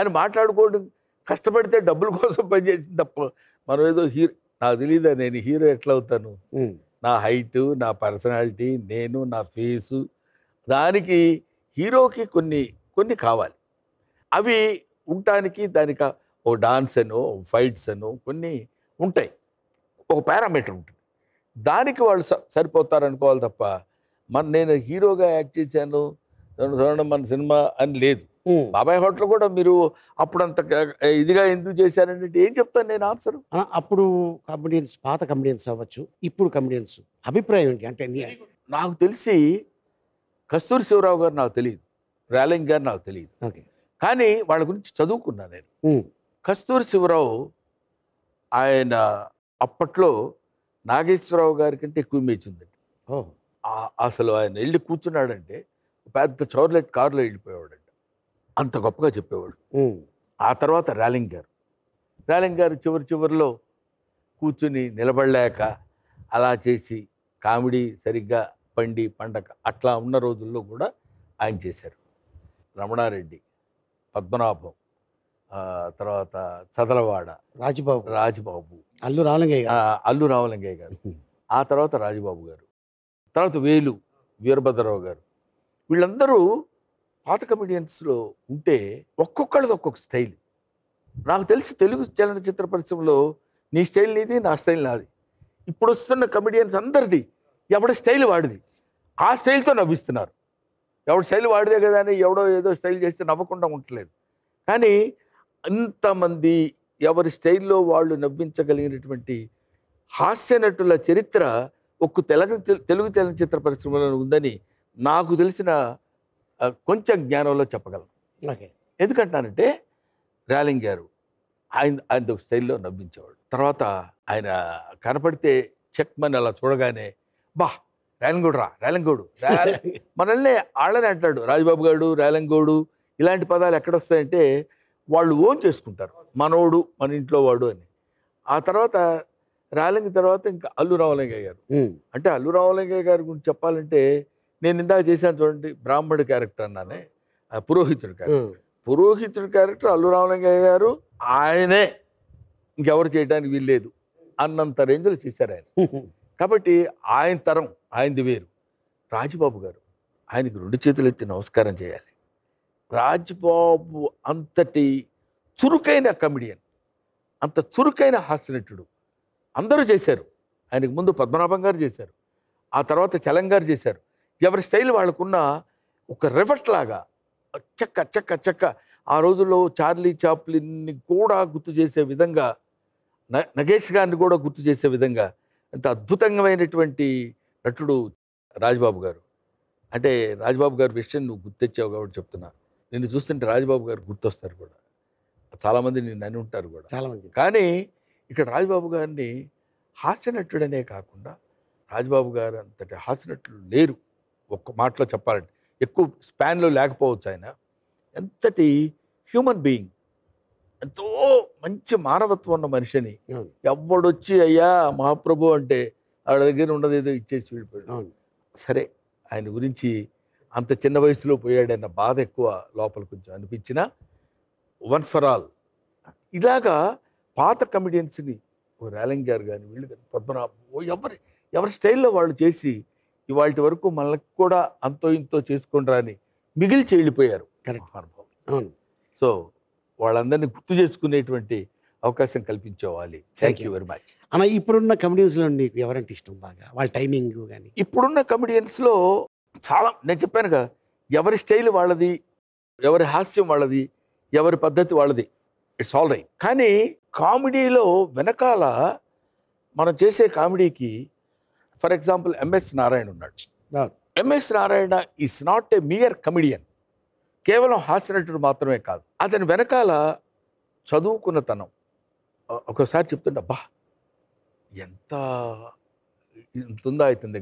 అని మాట్లాడుకోవడం కష్టపడితే డబ్బుల కోసం పనిచేసింది తప్ప మనం ఏదో హీరో నాకు తెలియదా నేను హీరో ఎట్లా అవుతాను నా హైటు నా పర్సనాలిటీ నేను నా ఫేసు దానికి హీరోకి కొన్ని కొన్ని కావాలి అవి ఉండటానికి దానికి ఓ డాన్స్ అనో ఫైట్స్ అనో కొన్ని ఉంటాయి ఒక పారామీటర్ ఉంటుంది దానికి వాళ్ళు సరిపోతారు అనుకోవాలి తప్ప మన నేను హీరోగా యాక్ట్ చేశాను చూడండి మన సినిమా అని లేదు బాబాయ్ హోటల్ కూడా మీరు అప్పుడంత ఇదిగా ఎందుకు చేశారని ఏం చెప్తాను నేను ఆన్సర్ అప్పుడు కమెడియన్స్ పాత కమెడియన్స్ అవ్వచ్చు ఇప్పుడు కమెడియన్స్ అభిప్రాయం ఏంటి అంటే నాకు తెలిసి కస్తూరి శివరావు గారు నాకు తెలియదు రాలింగ్ గారు నాకు తెలియదు ఓకే కానీ వాళ్ళ గురించి చదువుకున్నా నేను కస్తూరి శివరావు ఆయన అప్పట్లో నాగేశ్వరరావు గారి కంటే ఎక్కువ ఇమేజ్ ఉందండి అసలు ఆయన వెళ్ళి కూర్చున్నాడంటే పెద్ద చౌర్లెట్ కారులో వెళ్ళిపోయేవాడండి అంత గొప్పగా చెప్పేవాడు ఆ తర్వాత రాలింగ్ గారు రాలింగ్ గారు చివరి చివరిలో కూర్చుని నిలబడలేక అలా చేసి కామెడీ సరిగ్గా పండి పండగ అట్లా ఉన్న రోజుల్లో కూడా ఆయన చేశారు రమణారెడ్డి పద్మనాభం తర్వాత చదలవాడ రాజుబాబు రాజుబాబు అల్లు రామలింగయ్య అల్లు రామలింగయ్య గారు ఆ తర్వాత రాజుబాబు గారు తర్వాత వేలు వీరభద్రరావు గారు వీళ్ళందరూ పాత కమెడియన్స్లో ఉంటే ఒక్కొక్కళ్ళది ఒక్కొక్క స్టైల్ నాకు తెలిసి తెలుగు చలనచిత్ర పరిశ్రమలో నీ స్టైల్ నీది నా స్టైల్ నాది ఇప్పుడు వస్తున్న కమెడియన్స్ అందరిది ఎవడి స్టైల్ వాడిది ఆ స్టైల్తో నవ్విస్తున్నారు ఎవడు శైలి వాడిదే కదా అని ఎవడో ఏదో స్టైల్ చేస్తే నవ్వకుండా ఉండలేదు కానీ అంతమంది ఎవరి స్టైల్లో వాళ్ళు నవ్వించగలిగినటువంటి హాస్య నటుల చరిత్ర ఒక్క తెలుగు తెలుగు చలనచిత్ర పరిశ్రమలో ఉందని నాకు తెలిసిన కొంచెం జ్ఞానంలో చెప్పగలను ఎందుకంటున్నానంటే ర్యాలింగ్ గారు ఆయన ఆయన ఒక స్టైల్లో నవ్వించేవాడు తర్వాత ఆయన కనపడితే చెక్మని అలా చూడగానే బా రేలంగూడు రా రేలంగూడు మనల్ని వాళ్ళని అంటాడు రాజబాబు గారు రేలంగూడు ఇలాంటి పదాలు ఎక్కడ వస్తాయంటే వాళ్ళు ఓన్ చేసుకుంటారు మనోడు మన ఇంట్లో వాడు అని ఆ తర్వాత రాలింగ్ తర్వాత ఇంకా అల్లు రామలింగయ్య గారు అంటే అల్లు రామలింగయ్య గారి గురించి చెప్పాలంటే నేను ఇందాక చేశాను చూడండి బ్రాహ్మణుడు క్యారెక్టర్ అన్నానే పురోహితుడు క్యారెక్టర్ పురోహితుడు క్యారెక్టర్ అల్లు రామలింగయ్య గారు ఆయనే ఇంకెవరు చేయడానికి వీల్లేదు అన్నంత రేంజ్లో చేశారు ఆయన కాబట్టి ఆయన తరం ఆయనది వేరు రాజబాబు గారు ఆయనకి రెండు చేతులు ఎత్తి నమస్కారం చేయాలి రాజ్బాబు అంతటి చురుకైన కమెడియన్ అంత చురుకైన హాస్యనటుడు అందరూ చేశారు ఆయనకు ముందు పద్మనాభం గారు చేశారు ఆ తర్వాత చలం గారు చేశారు ఎవరి స్టైల్ వాళ్ళకున్న ఒక రివర్ట్ లాగా చక్క చక్క చక్క ఆ రోజుల్లో చార్లీ చాప్లిన్ని కూడా గుర్తు చేసే విధంగా నగేష్ గారిని కూడా గుర్తు చేసే విధంగా ఎంత అద్భుతమైనటువంటి నటుడు రాజ్బాబు గారు అంటే రాజ్బాబు గారి విషయం నువ్వు గుర్తెచ్చావు కాబట్టి చెప్తున్నా నిన్ను చూస్తుంటే రాజ్బాబు గారు గుర్తొస్తారు కూడా చాలామంది నిన్ను అని ఉంటారు కూడా చాలామంది కానీ ఇక్కడ రాజ్బాబు గారిని హాస్యనటుడనే కాకుండా రాజ్బాబు గారు అంతటి నటుడు లేరు ఒక్క మాటలో చెప్పాలంటే ఎక్కువ స్పాన్లో లేకపోవచ్చు ఆయన ఎంతటి హ్యూమన్ బీయింగ్ ఎంతో మంచి మానవత్వం ఉన్న మనిషిని ఎవడొచ్చి అయ్యా మహాప్రభు అంటే ఆడ దగ్గర ఉన్నది ఏదో ఇచ్చేసి వెళ్ళిపోయాడు సరే ఆయన గురించి అంత చిన్న వయసులో పోయాడన్న బాధ ఎక్కువ లోపల కొంచెం అనిపించిన వన్స్ ఫర్ ఆల్ ఇలాగా పాత కమెడియన్స్ని ఓ రేలంగ్ గారు కానీ వీళ్ళు కానీ పద్మనాభ ఎవరి ఎవరి స్టైల్లో వాళ్ళు చేసి ఇవాళ వరకు మనకు కూడా అంతో ఇంతో చేసుకుంటారని మిగిల్చి వెళ్ళిపోయారు కరెక్ట్ అనుభవం సో వాళ్ళందరినీ గుర్తు చేసుకునేటువంటి అవకాశం కల్పించుకోవాలి థ్యాంక్ యూ వెరీ మచ్ అన్న ఇప్పుడున్న కమెడియన్స్లో నీకు ఎవరంటే ఇష్టం బాగా వాళ్ళ టైమింగ్ కానీ ఇప్పుడున్న కమెడియన్స్లో చాలా నేను కదా ఎవరి స్టైల్ వాళ్ళది ఎవరి హాస్యం వాళ్ళది ఎవరి పద్ధతి వాళ్ళది ఇట్స్ ఆల్ రైట్ కానీ కామెడీలో వెనకాల మనం చేసే కామెడీకి ఫర్ ఎగ్జాంపుల్ ఎంఎస్ నారాయణ ఉన్నాడు MS Narayana is not a mere comedian కేవలం హాస్యనటుడు మాత్రమే కాదు అతని వెనకాల చదువుకున్న తనం ఒకసారి చెప్తుంటే బా ఎంత ఇంతుందా అవుతుంది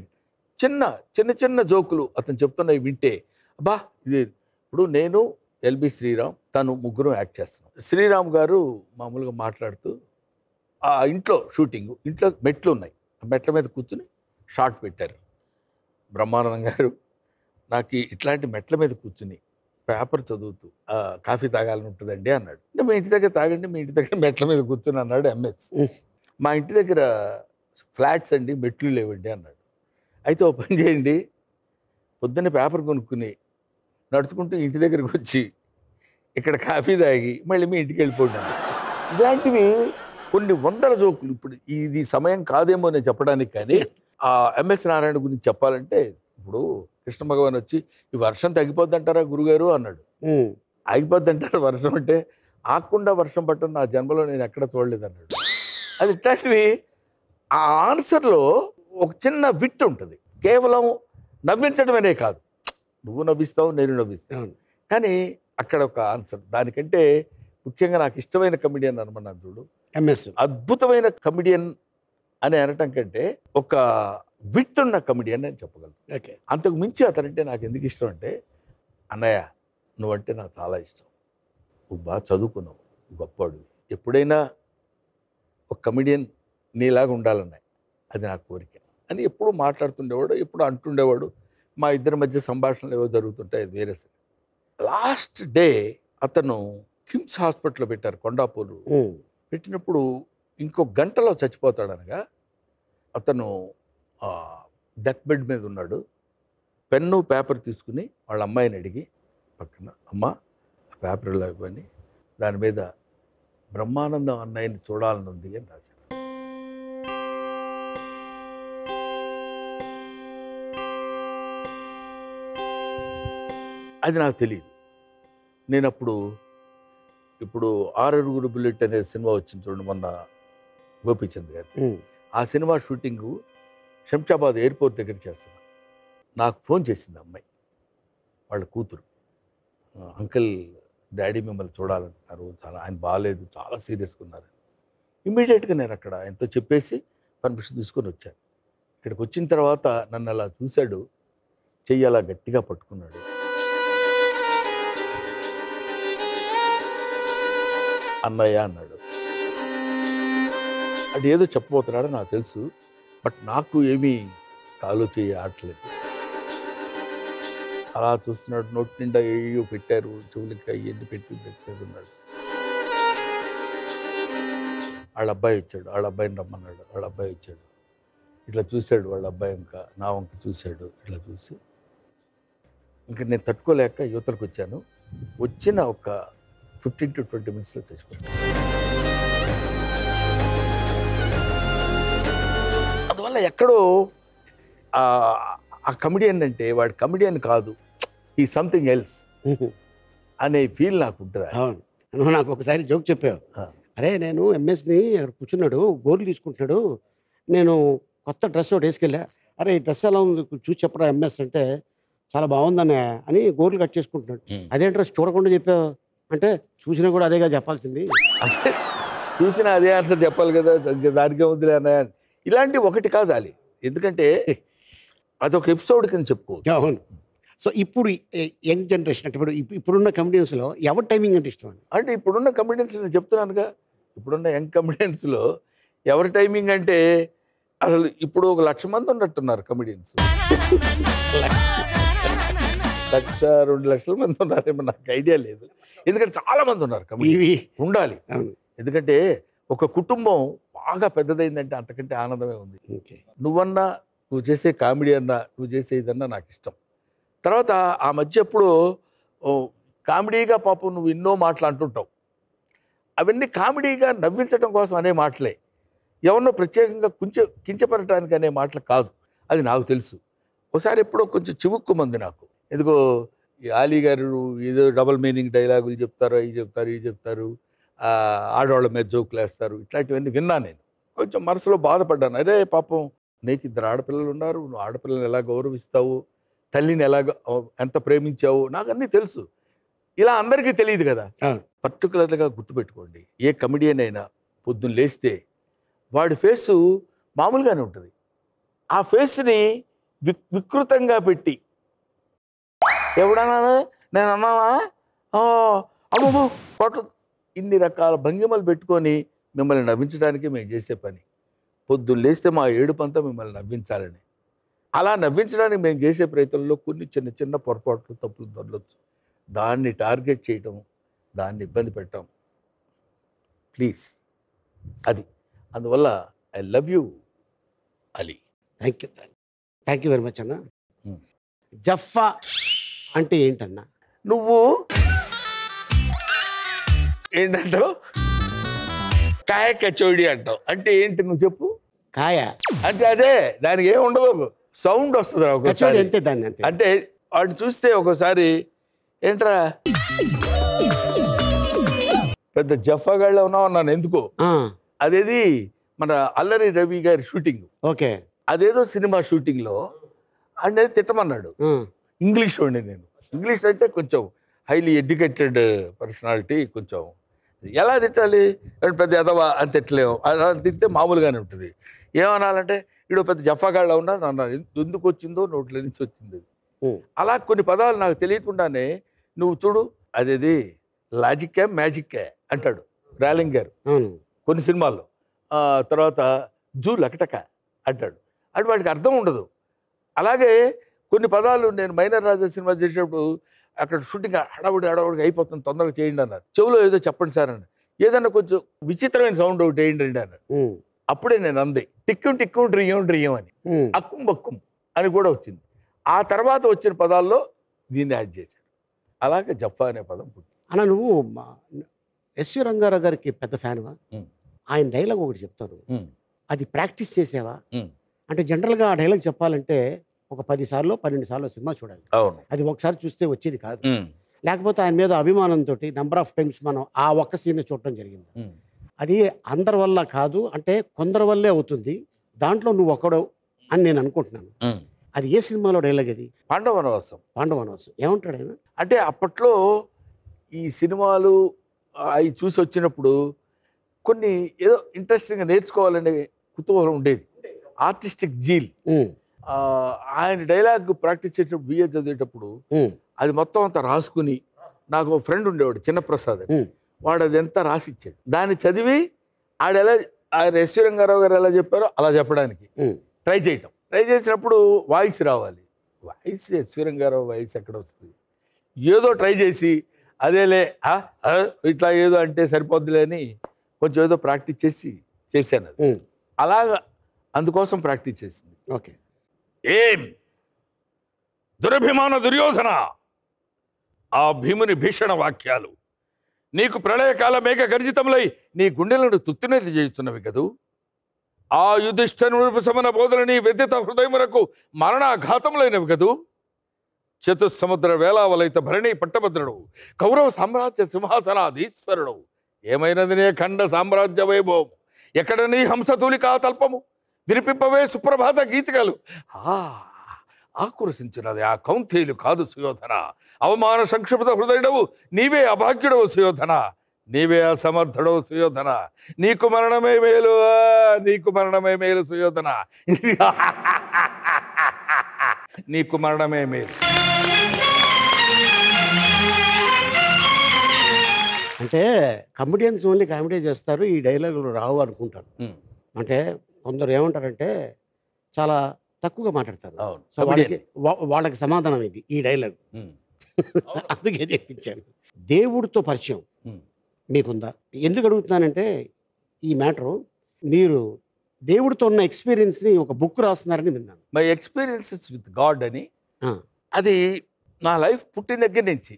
చిన్న చిన్న చిన్న జోకులు అతను చెప్తున్నవి వింటే బా ఇది ఇప్పుడు నేను ఎల్బి శ్రీరామ్ తను ముగ్గురు యాక్ట్ చేస్తున్నాం శ్రీరామ్ గారు మామూలుగా మాట్లాడుతూ ఆ ఇంట్లో షూటింగ్ ఇంట్లో మెట్లు ఉన్నాయి ఆ మెట్ల మీద కూర్చుని షార్ట్ పెట్టారు బ్రహ్మానందం గారు నాకు ఇట్లాంటి మెట్ల మీద కూర్చుని పేపర్ చదువుతూ కాఫీ తాగాలని ఉంటుందండి అన్నాడు అంటే మీ ఇంటి దగ్గర తాగండి మీ ఇంటి దగ్గర మెట్ల మీద కూర్చుని అన్నాడు ఎంఎస్ మా ఇంటి దగ్గర ఫ్లాట్స్ అండి మెట్లు లేవండి అన్నాడు అయితే ఓ పని చేయండి పొద్దున్నే పేపర్ కొనుక్కుని నడుచుకుంటూ ఇంటి దగ్గరికి వచ్చి ఇక్కడ కాఫీ తాగి మళ్ళీ మీ ఇంటికి వెళ్ళిపోతున్నాడు ఇలాంటివి కొన్ని వందల జోకులు ఇప్పుడు ఇది సమయం కాదేమో నేను చెప్పడానికి కానీ ఆ ఎంఎస్ నారాయణ గురించి చెప్పాలంటే ఇప్పుడు కృష్ణ భగవాన్ వచ్చి ఈ వర్షం తగ్గిపోద్ది అంటారా గురుగారు అన్నాడు ఆగిపోద్ది అంటారా వర్షం అంటే ఆకుండా వర్షం పట్టడం నా జన్మలో నేను ఎక్కడ చూడలేదు అన్నాడు అది ఇట్లాంటివి ఆ ఆన్సర్లో ఒక చిన్న విట్ ఉంటుంది కేవలం నవ్వించడమనే కాదు నువ్వు నవ్విస్తావు నేను నవ్విస్తాను కానీ అక్కడ ఒక ఆన్సర్ దానికంటే ముఖ్యంగా నాకు ఇష్టమైన కమిడియన్ అనమాట చూడు ఎంఎస్ అద్భుతమైన కమిడియన్ అని అనటం కంటే ఒక విట్ ఉన్న కమిడియన్ నేను చెప్పగలను అంతకు మించి అతనంటే నాకు ఎందుకు ఇష్టం అంటే అన్నయ్య నువ్వంటే నాకు చాలా ఇష్టం నువ్వు బాగా చదువుకున్నావు గొప్పవాడు ఎప్పుడైనా ఒక కమిడియన్ నీలాగా ఉండాలన్నాయి అది నా కోరిక అని ఎప్పుడు మాట్లాడుతుండేవాడు ఎప్పుడు అంటుండేవాడు మా ఇద్దరి మధ్య సంభాషణలు ఏవో జరుగుతుంటాయి వేరే లాస్ట్ డే అతను కిమ్స్ హాస్పిటల్లో పెట్టారు కొండాపూర్ పెట్టినప్పుడు ఇంకో గంటలో చచ్చిపోతాడనగా అతను డెత్ బెడ్ మీద ఉన్నాడు పెన్ను పేపర్ తీసుకుని వాళ్ళ అమ్మాయిని అడిగి పక్కన అమ్మ ఆ పేపర్ లేకపోయి దాని మీద బ్రహ్మానందం అన్నయ్యని చూడాలని ఉంది అని రాశాడు అది నాకు తెలియదు నేను అప్పుడు ఇప్పుడు ఆరుగురు బుల్లెట్ అనే సినిమా వచ్చింది చూడండి మొన్న గోపీచంద్ గారు ఆ సినిమా షూటింగు శంషాబాద్ ఎయిర్పోర్ట్ దగ్గర చేస్తున్నాను నాకు ఫోన్ చేసింది అమ్మాయి వాళ్ళ కూతురు అంకిల్ డాడీ మిమ్మల్ని చూడాలంటున్నారు చాలా ఆయన బాగాలేదు చాలా సీరియస్గా ఉన్నారు ఇమ్మీడియట్గా నేను అక్కడ ఎంతో చెప్పేసి పర్మిషన్ తీసుకొని వచ్చాను ఇక్కడికి వచ్చిన తర్వాత నన్ను అలా చూశాడు చెయ్యి అలా గట్టిగా పట్టుకున్నాడు అన్నయ్య అన్నాడు అది ఏదో చెప్పబోతున్నాడో నాకు తెలుసు బట్ నాకు ఏమీ కాలు చేయట్లేదు అలా చూస్తున్నాడు నోటి నిండా ఏయో పెట్టారు చెవులకి అవన్నీ పెట్టి పెట్టారు వాళ్ళ అబ్బాయి వచ్చాడు వాళ్ళ అబ్బాయిని రమ్మన్నాడు వాళ్ళ అబ్బాయి వచ్చాడు ఇట్లా చూశాడు వాళ్ళ అబ్బాయి ఇంకా నా వంక చూశాడు ఇట్లా చూసి ఇంకా నేను తట్టుకోలేక యువతలకు వచ్చాను వచ్చిన ఒక ఫిఫ్టీన్ టు ట్వంటీ మినిట్స్లో తెచ్చుకుంటాను ఎక్కడో ఆ కమెడియన్ అంటే వాడు కమెడియన్ కాదు ఈ సంథింగ్ ఎల్స్ అనే ఫీల్ నాకు ఉంటుంది నాకు ఒకసారి జోక్ చెప్పావు అరే నేను ఎంఎస్ని అక్కడ కూర్చున్నాడు గోర్లు తీసుకుంటున్నాడు నేను కొత్త డ్రెస్ ఒకటి వేసుకెళ్ళా అరే ఈ డ్రెస్ ఎలా ఉంది చూసి చెప్పరా ఎంఎస్ అంటే చాలా బాగుందనే అని గోర్లు కట్ చేసుకుంటున్నాడు అదే డ్రెస్ చూడకుండా చెప్పావు అంటే చూసినా కూడా అదేగా చెప్పాల్సింది చూసినా అదే ఆన్సర్ చెప్పాలి కదా దానికే ఉంది ఇలాంటి ఒకటి కాదు అది ఎందుకంటే అదొక ఎపిసోడ్ కింద చెప్పుకోవచ్చు అవును సో ఇప్పుడు యంగ్ జనరేషన్ అంటే ఇప్పుడు ఇప్పుడున్న కమెడియన్స్లో ఎవరి టైమింగ్ అంటే ఇష్టం అంటే ఇప్పుడున్న కమెడియన్స్ నేను చెప్తున్నానుగా ఇప్పుడున్న యంగ్ కమెడియన్స్లో ఎవరి టైమింగ్ అంటే అసలు ఇప్పుడు ఒక లక్ష మంది ఉన్నట్టున్నారు కమెడియన్స్ లక్ష రెండు లక్షల మంది ఉన్నారేమో నాకు ఐడియా లేదు ఎందుకంటే చాలామంది ఉన్నారు కమిడీ ఉండాలి ఎందుకంటే ఒక కుటుంబం బాగా పెద్దదైందంటే అంతకంటే ఆనందమే ఉంది నువ్వన్నా నువ్వు చేసే కామెడీ అన్నా నువ్వు చేసే ఇదన్నా నాకు ఇష్టం తర్వాత ఆ మధ్య ఎప్పుడు కామెడీగా పాపం నువ్వు ఎన్నో మాటలు అంటుంటావు అవన్నీ కామెడీగా నవ్వించడం కోసం అనే మాటలే ఎవరినో ప్రత్యేకంగా కుంచె కించపడటానికి అనే మాటలు కాదు అది నాకు తెలుసు ఒకసారి ఎప్పుడో కొంచెం చివుక్కుమంది నాకు ఎందుకో ఆలీ గారు ఏదో డబల్ మీనింగ్ డైలాగులు చెప్తారు ఇది చెప్తారు ఇవి చెప్తారు ఆడవాళ్ళ మీద జోకులు వేస్తారు ఇట్లాంటివన్నీ విన్నా నేను కొంచెం మనసులో బాధపడ్డాను అరే పాపం నీకు ఇద్దరు ఆడపిల్లలు ఉన్నారు నువ్వు ఆడపిల్లని ఎలా గౌరవిస్తావు తల్లిని ఎలా ఎంత ప్రేమించావు నాకు అన్నీ తెలుసు ఇలా అందరికీ తెలియదు కదా పర్టికులర్గా గుర్తుపెట్టుకోండి ఏ కమెడియన్ అయినా పొద్దున్న లేస్తే వాడి ఫేసు మామూలుగానే ఉంటుంది ఆ ఫేస్ని విక్ వికృతంగా పెట్టి ఎవడన్నా నేను అన్నానా అమ్మో పట్టు ఇన్ని రకాల భంగిమలు పెట్టుకొని మిమ్మల్ని నవ్వించడానికి మేము చేసే పని పొద్దున్న లేస్తే మా పంత మిమ్మల్ని నవ్వించాలని అలా నవ్వించడానికి మేము చేసే ప్రయత్నంలో కొన్ని చిన్న చిన్న పొరపాట్లు తప్పులు దొరలొచ్చు దాన్ని టార్గెట్ చేయటం దాన్ని ఇబ్బంది పెట్టడం ప్లీజ్ అది అందువల్ల I love you Ali thank you thank you very much అన్న జఫ్ఫా అంటే ఏంటన్నా నువ్వు ఏంటంటావు కాయ కచోడి అంటావు అంటే ఏంటి నువ్వు చెప్పు కాయ అంటే అదే దానికి ఏమి ఉండదు సౌండ్ వస్తుంది ఒకసారి దాన్ని అంటే వాడు చూస్తే ఒకసారి ఏంట్రా పెద్ద జఫాగాళ్ళ ఉన్నావు అన్నాను ఎందుకు అదేది మన అల్లరి రవి గారి షూటింగ్ ఓకే అదేదో సినిమా షూటింగ్లో అనేది తిట్టమన్నాడు ఇంగ్లీష్ వాడిని నేను ఇంగ్లీష్ అంటే కొంచెం హైలీ ఎడ్యుకేటెడ్ పర్సనాలిటీ కొంచెం ఎలా తిట్టాలి పెద్ద ఎదవా అని తిట్టలేము అలా తిట్టితే మామూలుగానే ఉంటుంది ఏమనాలంటే ఇడు పెద్ద జఫాగాళ్ళ ఉన్నా ఎందు ఎందుకు వచ్చిందో నోట్ల నుంచి వచ్చింది అలా కొన్ని పదాలు నాకు తెలియకుండానే నువ్వు చూడు అదేది లాజిక్కే మ్యాజిక్కే అంటాడు రాలింగ్ గారు కొన్ని సినిమాల్లో తర్వాత జూ లకటక అంటాడు అటు వాడికి అర్థం ఉండదు అలాగే కొన్ని పదాలు నేను మైనర్ రాజా సినిమా చేసేటప్పుడు అక్కడ షూటింగ్ హడావుడి హడావుడిగా అయిపోతుంది తొందరగా చేయండి అన్నారు చెవిలో ఏదో చెప్పండి సార్ అని ఏదన్నా కొంచెం విచిత్రమైన సౌండ్ ఒకటి వేయండి రండి అన్నారు అప్పుడే నేను అంది టిక్కుం టిక్కుం డ్రియం డ్రియం అని అక్కుం బక్కుం అని కూడా వచ్చింది ఆ తర్వాత వచ్చిన పదాల్లో దీన్ని యాడ్ చేశాను అలాగే జఫా అనే పదం పుట్టి అలా నువ్వు ఎస్వి రంగారావు గారికి పెద్ద ఫ్యాన్వా ఆయన డైలాగ్ ఒకటి చెప్తారు అది ప్రాక్టీస్ చేసావా అంటే జనరల్గా ఆ డైలాగ్ చెప్పాలంటే ఒక పది సార్లు పన్నెండు సార్లు సినిమా చూడాలి అవును అది ఒకసారి చూస్తే వచ్చేది కాదు లేకపోతే ఆయన మీద అభిమానంతో నెంబర్ ఆఫ్ టైమ్స్ మనం ఆ ఒక్క సీన్ చూడటం జరిగింది అది అందరి వల్ల కాదు అంటే కొందరి వల్లే అవుతుంది దాంట్లో నువ్వు ఒకడు అని నేను అనుకుంటున్నాను అది ఏ సినిమాలో డైలాగ్ అది పాండవ వనవాసం పాండవ వనవాసం ఏమంటాడు ఆయన అంటే అప్పట్లో ఈ సినిమాలు అవి చూసి వచ్చినప్పుడు కొన్ని ఏదో ఇంట్రెస్టింగ్గా నేర్చుకోవాలనే కుతూహలం ఉండేది ఆర్టిస్టిక్ జీల్ ఆయన డైలాగ్ ప్రాక్టీస్ చేసేటప్పుడు బిఏ చదివేటప్పుడు అది మొత్తం అంతా రాసుకుని నాకు ఫ్రెండ్ ఉండేవాడు చిన్నప్రసాద్ అని వాడు అది ఎంత రాసిచ్చాడు దాన్ని చదివి ఆడ ఎలా ఆయన ఎస్వి రంగారావు గారు ఎలా చెప్పారో అలా చెప్పడానికి ట్రై చేయటం ట్రై చేసినప్పుడు వాయిస్ రావాలి వాయిస్ ఎస్వి రంగారావు వాయిస్ ఎక్కడ వస్తుంది ఏదో ట్రై చేసి అదేలే ఇట్లా ఏదో అంటే సరిపోద్దులే అని కొంచెం ఏదో ప్రాక్టీస్ చేసి చేశాను అలాగా అందుకోసం ప్రాక్టీస్ చేసింది ఓకే ఏం దురభిమాన దుర్యోధన ఆ భీముని భీషణ వాక్యాలు నీకు ప్రళయకాల మేఘ గర్జితములై నీ గుండెలను తుత్తినేది చేస్తున్నవి కదూ ఆ యుధిష్ఠనుడుపు సమన బోధన నీ వ్యతిత హృదయములకు మరణాఘాతములైనవి కదూ చతుస్సముద్ర వేలావలైత భరణి పట్టభద్రుడు కౌరవ సామ్రాజ్య సింహాసనాధీశ్వరుడు ఏమైనది నే ఖండ సామ్రాజ్య వైభవం ఎక్కడ నీ హంసతూలికా తల్పము వినిపింపవే సుప్రభాత గీతికలు ఆ ఆకృషించినది ఆ కౌంతేలు కాదు సుయోధన అవమాన సంక్షిప్త హృదయుడవు నీవే అభాగ్యుడవు సుయోధన నీవే అసమర్థుడవు సుయోధన నీకు మరణమే మేలు నీకు మరణమే మేలు సుయోధన నీకు మరణమే మేలు అంటే కమెడియన్స్ ఓన్లీ కామెడీ చేస్తారు ఈ డైలాగులు రావు అనుకుంటాను అంటే కొందరు ఏమంటారంటే చాలా తక్కువగా మాట్లాడతారు సో వాళ్ళకి వాళ్ళకి సమాధానం ఇది ఈ డైలాగ్ అందుకే చెప్పించాను దేవుడితో పరిచయం మీకుందా ఎందుకు అడుగుతున్నానంటే ఈ మ్యాటరు మీరు దేవుడితో ఉన్న ఎక్స్పీరియన్స్ని ఒక బుక్ రాస్తున్నారని విన్నాను మై ఎక్స్పీరియన్సెస్ విత్ గాడ్ అని అది నా లైఫ్ పుట్టిన దగ్గర నుంచి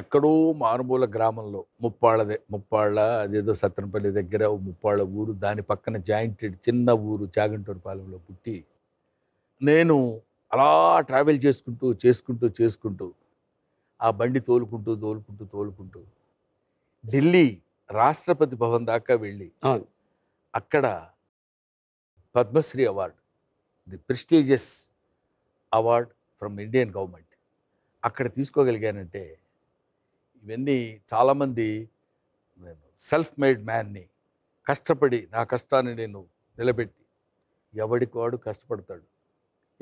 ఎక్కడో మారుమూల గ్రామంలో ముప్పాళ్ళదే ముప్పాళ్ళ అదేదో సత్తనపల్లి దగ్గర ముప్పాళ్ళ ఊరు దాని పక్కన జాయింటెడ్ చిన్న ఊరు చాగంటూరుపాలెంలో పుట్టి నేను అలా ట్రావెల్ చేసుకుంటూ చేసుకుంటూ చేసుకుంటూ ఆ బండి తోలుకుంటూ తోలుకుంటూ తోలుకుంటూ ఢిల్లీ రాష్ట్రపతి భవన్ దాకా వెళ్ళి అక్కడ Padmashri award the prestigious award from Indian government అక్కడ తీసుకోగలిగానంటే ఇవన్నీ చాలామంది నేను సెల్ఫ్ మేడ్ మ్యాన్ని కష్టపడి నా కష్టాన్ని నేను నిలబెట్టి ఎవడికోడు కష్టపడతాడు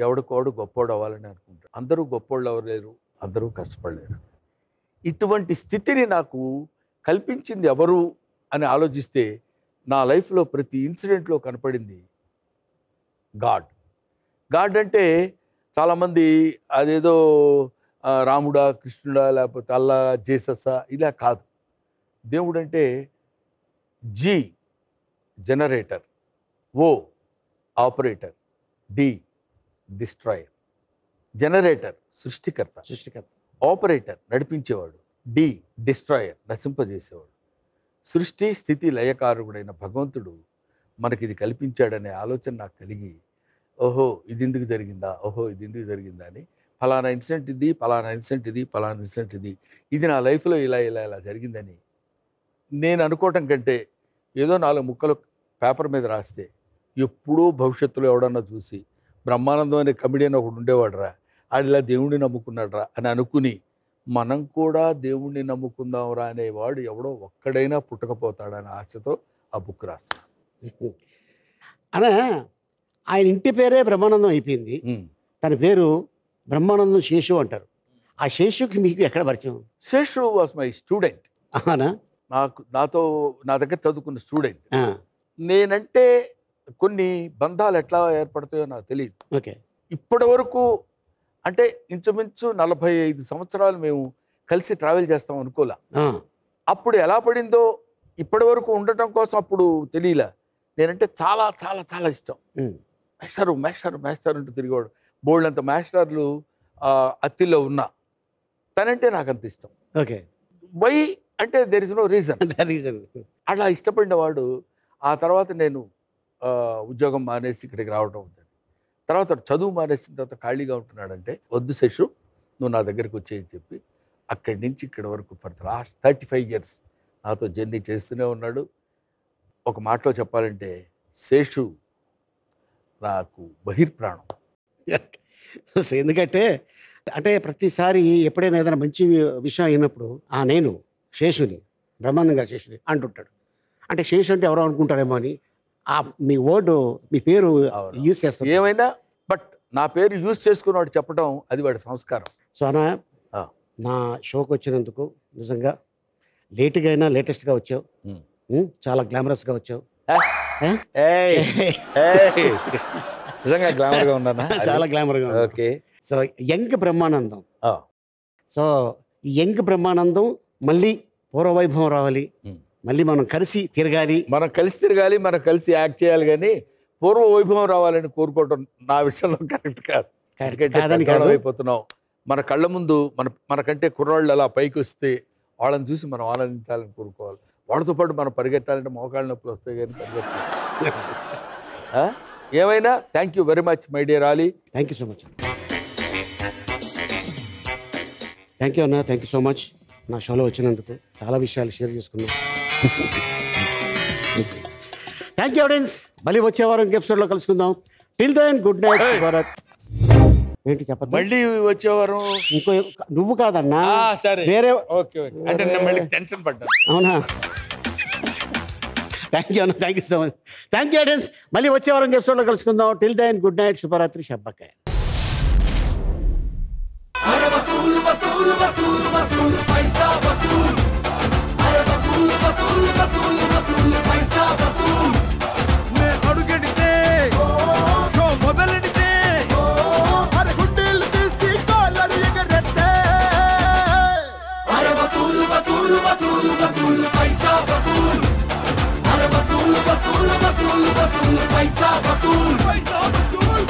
ఎవడికోడు గొప్పోడు అవ్వాలని అనుకుంటాడు అందరూ గొప్పోళ్ళు ఎవరు లేరు అందరూ కష్టపడలేరు ఇటువంటి స్థితిని నాకు కల్పించింది ఎవరు అని ఆలోచిస్తే నా లైఫ్లో ప్రతి ఇన్సిడెంట్లో కనపడింది గాడ్ గాడ్ అంటే చాలామంది అదేదో రాముడా కృష్ణుడా లేకపోతే అల్లా జేసస్సా ఇలా కాదు దేవుడు అంటే G generator O operator D destroyer generator సృష్టికర్త సృష్టికర్త ఆపరేటర్ నడిపించేవాడు డి డిస్ట్రాయర్ నశింపజేసేవాడు సృష్టి స్థితి లయకారకుడైన భగవంతుడు మనకి ఇది కల్పించాడనే ఆలోచన నాకు కలిగి ఓహో ఇది ఎందుకు జరిగిందా ఓహో ఇది ఎందుకు జరిగిందా అని ఫలానా ఇన్సిడెంట్ ఇది ఫలానా ఇన్సిడెంట్ ఇది ఫలానా ఇన్సిడెంట్ ఇది ఇది నా లైఫ్లో ఇలా ఇలా ఇలా జరిగిందని నేను అనుకోవటం కంటే ఏదో నాలుగు ముక్కలు పేపర్ మీద రాస్తే ఎప్పుడూ భవిష్యత్తులో ఎవడన్నా చూసి బ్రహ్మానందం అనే అని ఒకడు ఉండేవాడు రా అది ఇలా దేవుణ్ణి నమ్ముకున్నాడు రా అని అనుకుని మనం కూడా దేవుణ్ణి నమ్ముకుందాంరా అనేవాడు ఎవడో ఒక్కడైనా పుట్టకపోతాడనే ఆశతో ఆ బుక్ రాస్తా అనా ఆయన ఇంటి పేరే బ్రహ్మానందం అయిపోయింది తన పేరు బ్రహ్మానందం శేషు అంటారు ఆ శేషుకి మీకు ఎక్కడ పరిచయం శేషు వాజ్ మై స్టూడెంట్ అవునా నాకు నాతో నా దగ్గర చదువుకున్న స్టూడెంట్ నేనంటే కొన్ని బంధాలు ఎట్లా ఏర్పడతాయో నాకు తెలియదు ఓకే ఇప్పటి వరకు అంటే ఇంచుమించు నలభై ఐదు సంవత్సరాలు మేము కలిసి ట్రావెల్ చేస్తాం అనుకోలే అప్పుడు ఎలా పడిందో ఇప్పటి వరకు ఉండటం కోసం అప్పుడు తెలియలే నేనంటే చాలా చాలా చాలా ఇష్టం మేస్టారు మేస్టారు మేస్టర్ అంటూ తిరిగేవాడు అంత మాస్టర్లు అత్తిల్లో ఉన్నా తనంటే నాకు అంత ఇష్టం ఓకే వై అంటే దెర్ ఇస్ నో రీజన్ అలా ఇష్టపడిన వాడు ఆ తర్వాత నేను ఉద్యోగం మానేసి ఇక్కడికి రావడం ఉంటుంది తర్వాత చదువు మానేసిన తర్వాత ఖాళీగా ఉంటున్నాడంటే వద్దు శశు నువ్వు నా దగ్గరికి వచ్చేయని చెప్పి అక్కడి నుంచి ఇక్కడ వరకు for the last thirty five years నాతో జర్నీ చేస్తూనే ఉన్నాడు ఒక మాటలో చెప్పాలంటే శేషు నాకు బహిర్ప్రాణం సో ఎందుకంటే అంటే ప్రతిసారి ఎప్పుడైనా ఏదైనా మంచి విషయం అయినప్పుడు ఆ నేను శేషుని బ్రహ్మాండంగా శేషుని అంటుంటాడు అంటే శేషు అంటే ఎవరో అనుకుంటారేమో అని ఆ మీ వర్డ్ మీ పేరు యూజ్ చేస్తారు ఏమైనా బట్ నా పేరు యూజ్ చేసుకున్నవాడు చెప్పడం అది వాడి సంస్కారం సో అన్న నా షోకి వచ్చినందుకు నిజంగా లేట్గా అయినా లేటెస్ట్గా వచ్చావు చాలా గ్లామరస్గా వచ్చావు నిజంగా గ్లామర్ గా ఉన్నానా చాలా గ్లామర్ గా okay so young Brahmanandam so young Brahmanandam మళ్ళీ పూర్వవైభవం రావాలి మళ్ళీ మనం కలిసి తిరగాలి మనం కలిసి తిరగాలి మనం కలిసి యాక్ట్ చేయాలి కానీ పూర్వ వైభవం రావాలని కోరుకోవటం నా విషయంలో కరెక్ట్ కాదు అయిపోతున్నాం మన కళ్ళ ముందు మన మనకంటే కుర్రాళ్ళు అలా పైకి వస్తే వాళ్ళని చూసి మనం ఆనందించాలని కోరుకోవాలి వాళ్ళతో పాటు మనం పరిగెట్టాలంటే మోకాళ్ళ నొప్పులు వస్తాయి కానీ పరిగెట్ట ఏమైనా thank you very much my dear Ali thank you so much thank you అన్న థ్యాంక్ యూ సో మచ్ నా షోలో వచ్చినందుకు చాలా విషయాలు షేర్ చేసుకున్నాం థ్యాంక్ యూ ఆడియన్స్ మళ్ళీ వచ్చే వారం ఎపిసోడ్లో కలుసుకుందాం till then good night Bharat ఏంటి చెప్పండి మళ్ళీ వచ్చేవారు ఇంకో నువ్వు కాదన్నా సరే వేరే ఓకే అంటే మళ్ళీ టెన్షన్ పడ్డా అవునా థ్యాంక్ యూ అన్న thank you so much thank you audience మళ్ళీ వచ్చే వారం ఎపిసోడ్లో కలుసుకుందాం టిల్ దైన్ గుడ్ నైట్ శుభరాత్రి షబ్బకాయ అడుగడితే మొదలెడితే वसूल वसूल वसूल पैसा वसूल पैसा वसूल